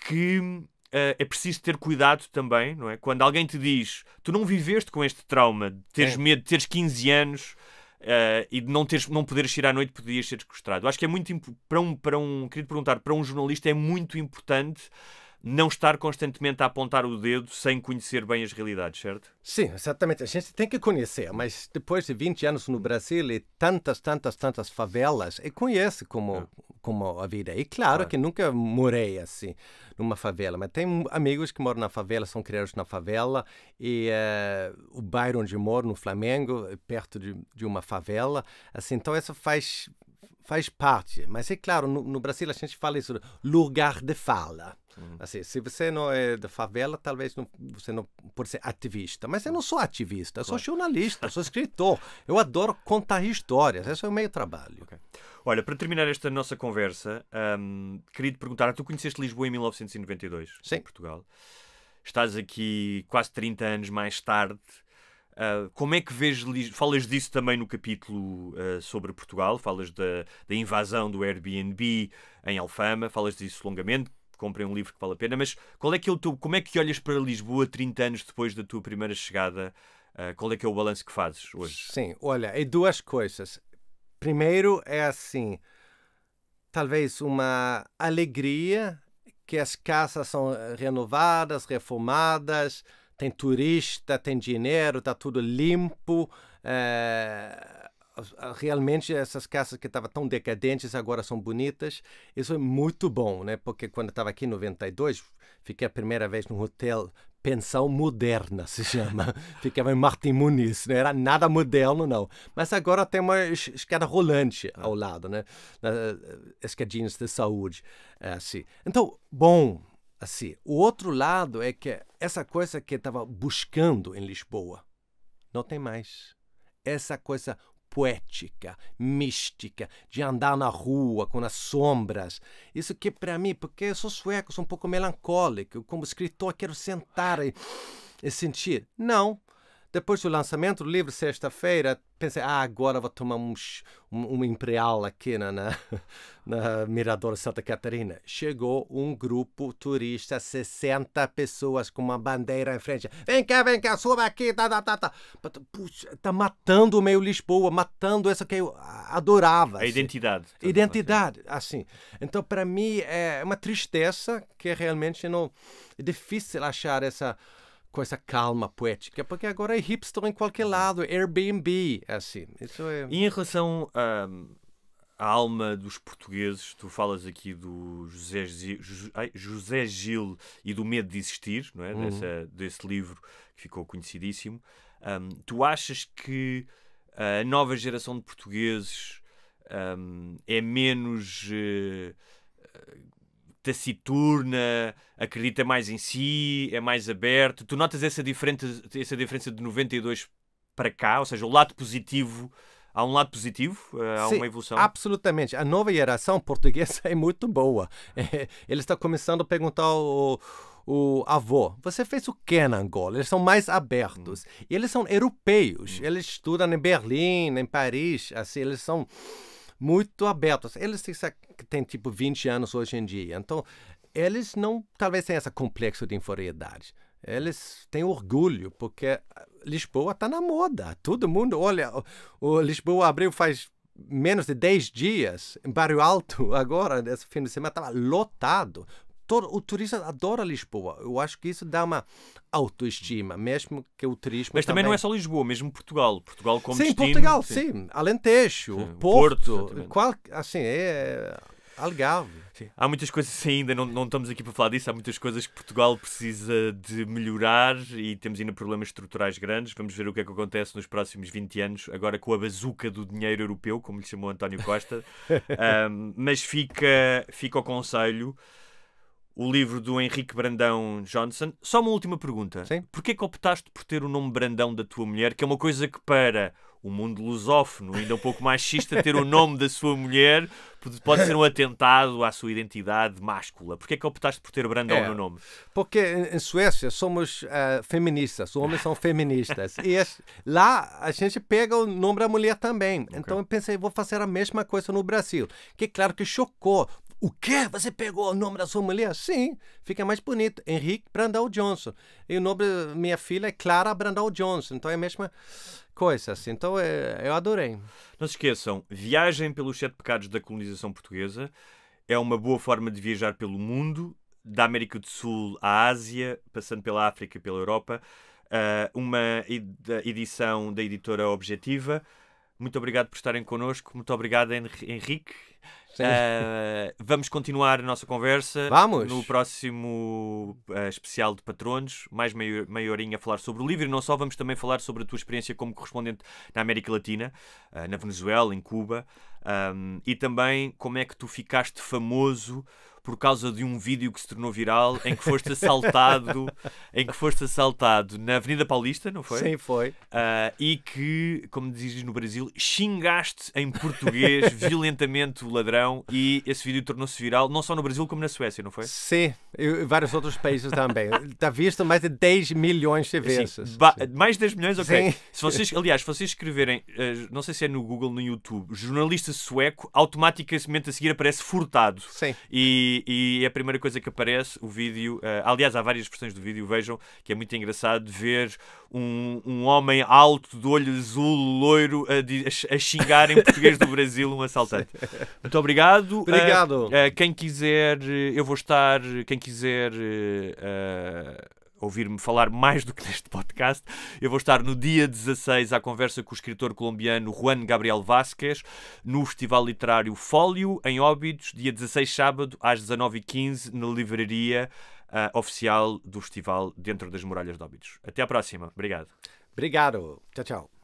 que uh, é preciso ter cuidado também, não é? Quando alguém te diz: Tu não viveste com este trauma, teres é. medo de teres 15 anos uh, e de não, teres, não poderes ir à noite, podias ser sequestrado. Acho que é muito. Para um, para um, queria perguntar, para um jornalista é muito importante não estar constantemente a apontar o dedo sem conhecer bem as realidades, certo? Sim, exatamente. A gente tem que conhecer, mas depois de 20 anos no Brasil e tantas, tantas, tantas favelas, e conhece como, é. como a vida é. E claro que nunca morei assim, numa favela, mas tem amigos que moram na favela, são criados na favela, e uh, o bairro onde eu moro, no Flamengo, perto de, de uma favela, assim, então isso faz faz parte, mas é claro, no, no Brasil a gente fala isso, lugar de fala. Uhum. Assim, se você não é da favela, talvez não, você não pode ser ativista. Mas eu não sou ativista, eu sou claro. jornalista, sou escritor. *laughs* eu adoro contar histórias, esse é o meu trabalho. Okay. Olha, para terminar esta nossa conversa, um, queria te perguntar: tu conheceste Lisboa em 1992, Sim. em Portugal. Estás aqui quase 30 anos mais tarde. Uh, como é que vês. Falas disso também no capítulo uh, sobre Portugal, falas da, da, invasão do Airbnb em Alfama, falas disso longamente comprem um livro que vale a pena. Mas qual é que é o teu, como é que olhas para Lisboa 30 anos depois da tua primeira chegada? Uh, qual é que é o balanço que fazes hoje? Sim, olha, é duas coisas. Primeiro é assim, talvez uma alegria que as casas são eh, renovadas, reformadas, tem turista, tem dinheiro, está tudo limpo. É realmente essas casas que estavam tão decadentes agora são bonitas. Isso é muito bom, né? Porque quando estava aqui em 92, fiquei a primeira vez num hotel pensão moderna, se chama. *laughs* Ficava em Martim Muniz, não né? era nada moderno, não. Mas agora tem uma escada rolante ao ah. lado, né? Eh, escadinhas de saúde, eh, assim. Então, bom, assim. O outro lado é que essa coisa que estava buscando em Lisboa, não tem mais. Essa coisa poética, mística, de andar na rua com as sombras. Isso que para mim, porque eu sou sueco, sou um pouco melancólico, como escritor quero sentar e, e sentir. Não, depois do lançamento do livro, sexta-feira, pensei, ah, agora vou tomar um, um, um imperial aqui na, na, *laughs* na Mirador Santa Catarina. Chegou um grupo turista, 60 pessoas com uma bandeira em frente. Vem cá, vem cá, suba aqui, tá, tá, tá, tá. Puxa, tá matando o meio Lisboa, matando essa que eu adorava. A assim. identidade. Tá, tá, tá. Identidade, assim. Então, para mim, é uma tristeza que realmente não... É difícil achar essa com essa calma poética, porque agora é hipster em qualquer uhum. lado, é Airbnb, é assim. Isso é... E em relação hum, à alma dos portugueses. Tu falas aqui do José, José Gil e do medo de existir, não é? Uhum. desse livro que ficou conhecidíssimo. Um, tu achas que eh, a nova geração de portugueses um, é menos uh, taciturna, acredita mais em si, é mais aberto. Tu notas essa diferença, essa diferença de 92 para cá, ou seja, o lado positivo. Há um lado positivo, eh, há Sim, uma evolução. Absolutamente. A nova geração portuguesa *laughs* é muito boa. É, eles ele está começando a perguntar ao, o avô. Você fez o que na Angola? Eles são mais abertos. Hum. E eles são europeus. Hum. Eles estudam em Berlim, em Paris. Assim, eles são muito abertos. Eles têm tipo 20 anos hoje em dia, então eles não talvez tenham esse complexo de inferioridade. Eles têm orgulho, porque Lisboa está na moda. Todo mundo olha, o Lisboa abriu faz menos de 10 dias, em Barrio Alto, *laughs* agora, nesse fim de semana, estava lotado. Todo, o turista adora Lisboa. Eu acho que isso dá uma autoestima, mesmo que o turismo. Mas também, também... não é só Lisboa, mesmo Portugal. Portugal como Sim, destino, Portugal, sim. sim. Alentejo, sim, Porto. Porto qual, assim, é, é. Algarve. Sim. Há muitas coisas ainda, não, não estamos aqui para falar disso, há muitas coisas que Portugal precisa de melhorar e temos ainda problemas estruturais grandes. Vamos ver o que é que acontece nos próximos 20 anos, agora com a bazuca do dinheiro europeu, como lhe chamou António Costa. um, *laughs* mas fica, fica o conselho o livro do Henrique Brandão Johnson. Só uma última pergunta. Sim. Porquê que optaste por ter o nome Brandão da tua mulher, que é uma coisa que para o mundo lusófono, ainda um pouco machista, ter o nome da sua mulher pode ser um atentado à sua identidade máscula. Porquê que optaste por ter Brandão é, no nome? Porque em Suécia somos uh, feministas, os homens são feministas. e as, lá a gente pega o nome da mulher também. Okay. Então eu pensei, vou fazer a mesma coisa no Brasil. Que é claro que chocou, o quê? Você pegou o nome da sua mulher? Sim, fica mais bonito. Henrique Brandão Johnson. E o nome da minha filha é Clara Brandão Johnson. Então é a mesma coisa. Assim. Então é, eu adorei. Não se esqueçam: Viagem pelos Sete Pecados da Colonização Portuguesa é uma boa forma de viajar pelo mundo, da América do Sul à Ásia, passando pela África e pela Europa. Uh, uma edição da editora Objetiva. Muito obrigado por estarem connosco. Muito obrigado, Henrique. Uh, vamos continuar a nossa conversa. Vamos! No próximo uh, especial de patronos, mais meio, meia horinha a falar sobre o livro e não só, vamos também falar sobre a tua experiência como correspondente na América Latina, uh, na Venezuela, em Cuba um, e também como é que tu ficaste famoso por causa de um vídeo que se tornou viral em que foste assaltado, em que foste assaltado na Avenida Paulista, não foi? Sim, foi. Uh, e que, como dizes no Brasil, xingaste em português *laughs* violentamente o ladrão e esse vídeo tornou-se viral não só no Brasil como na Suécia, não foi? Sim, e vários outros países também. Está visto mais de 10 milhões de vezes. Sim, Sim. Mais de 10 milhões, ok. Sim. Se vocês, aliás, se vocês escreverem, uh, não sei se é no Google, no YouTube, jornalista sueco, automaticamente a seguir aparece furtado. Sim. E e, é a primeira coisa que aparece, o vídeo. Uh, aliás, há várias versões do vídeo, vejam, que é muito engraçado ver um, um homem alto, de olho azul, loiro, a, a xingar em português do Brasil um assaltante. *laughs* Muito obrigado. Eh, obrigado. Uh, uh, quem quiser, eu vou estar. Quem quiser ouvir-me falar mais do que neste podcast. Eu vou estar no dia 16 à conversa com o escritor colombiano Juan Gabriel Vázquez no Festival Literário Fólio, em Óbidos, dia 16 sábado às 19h15 na livraria uh, oficial do festival dentro das muralhas de Óbidos. Até à próxima. Obrigado. Obrigado. Tchau, tchau.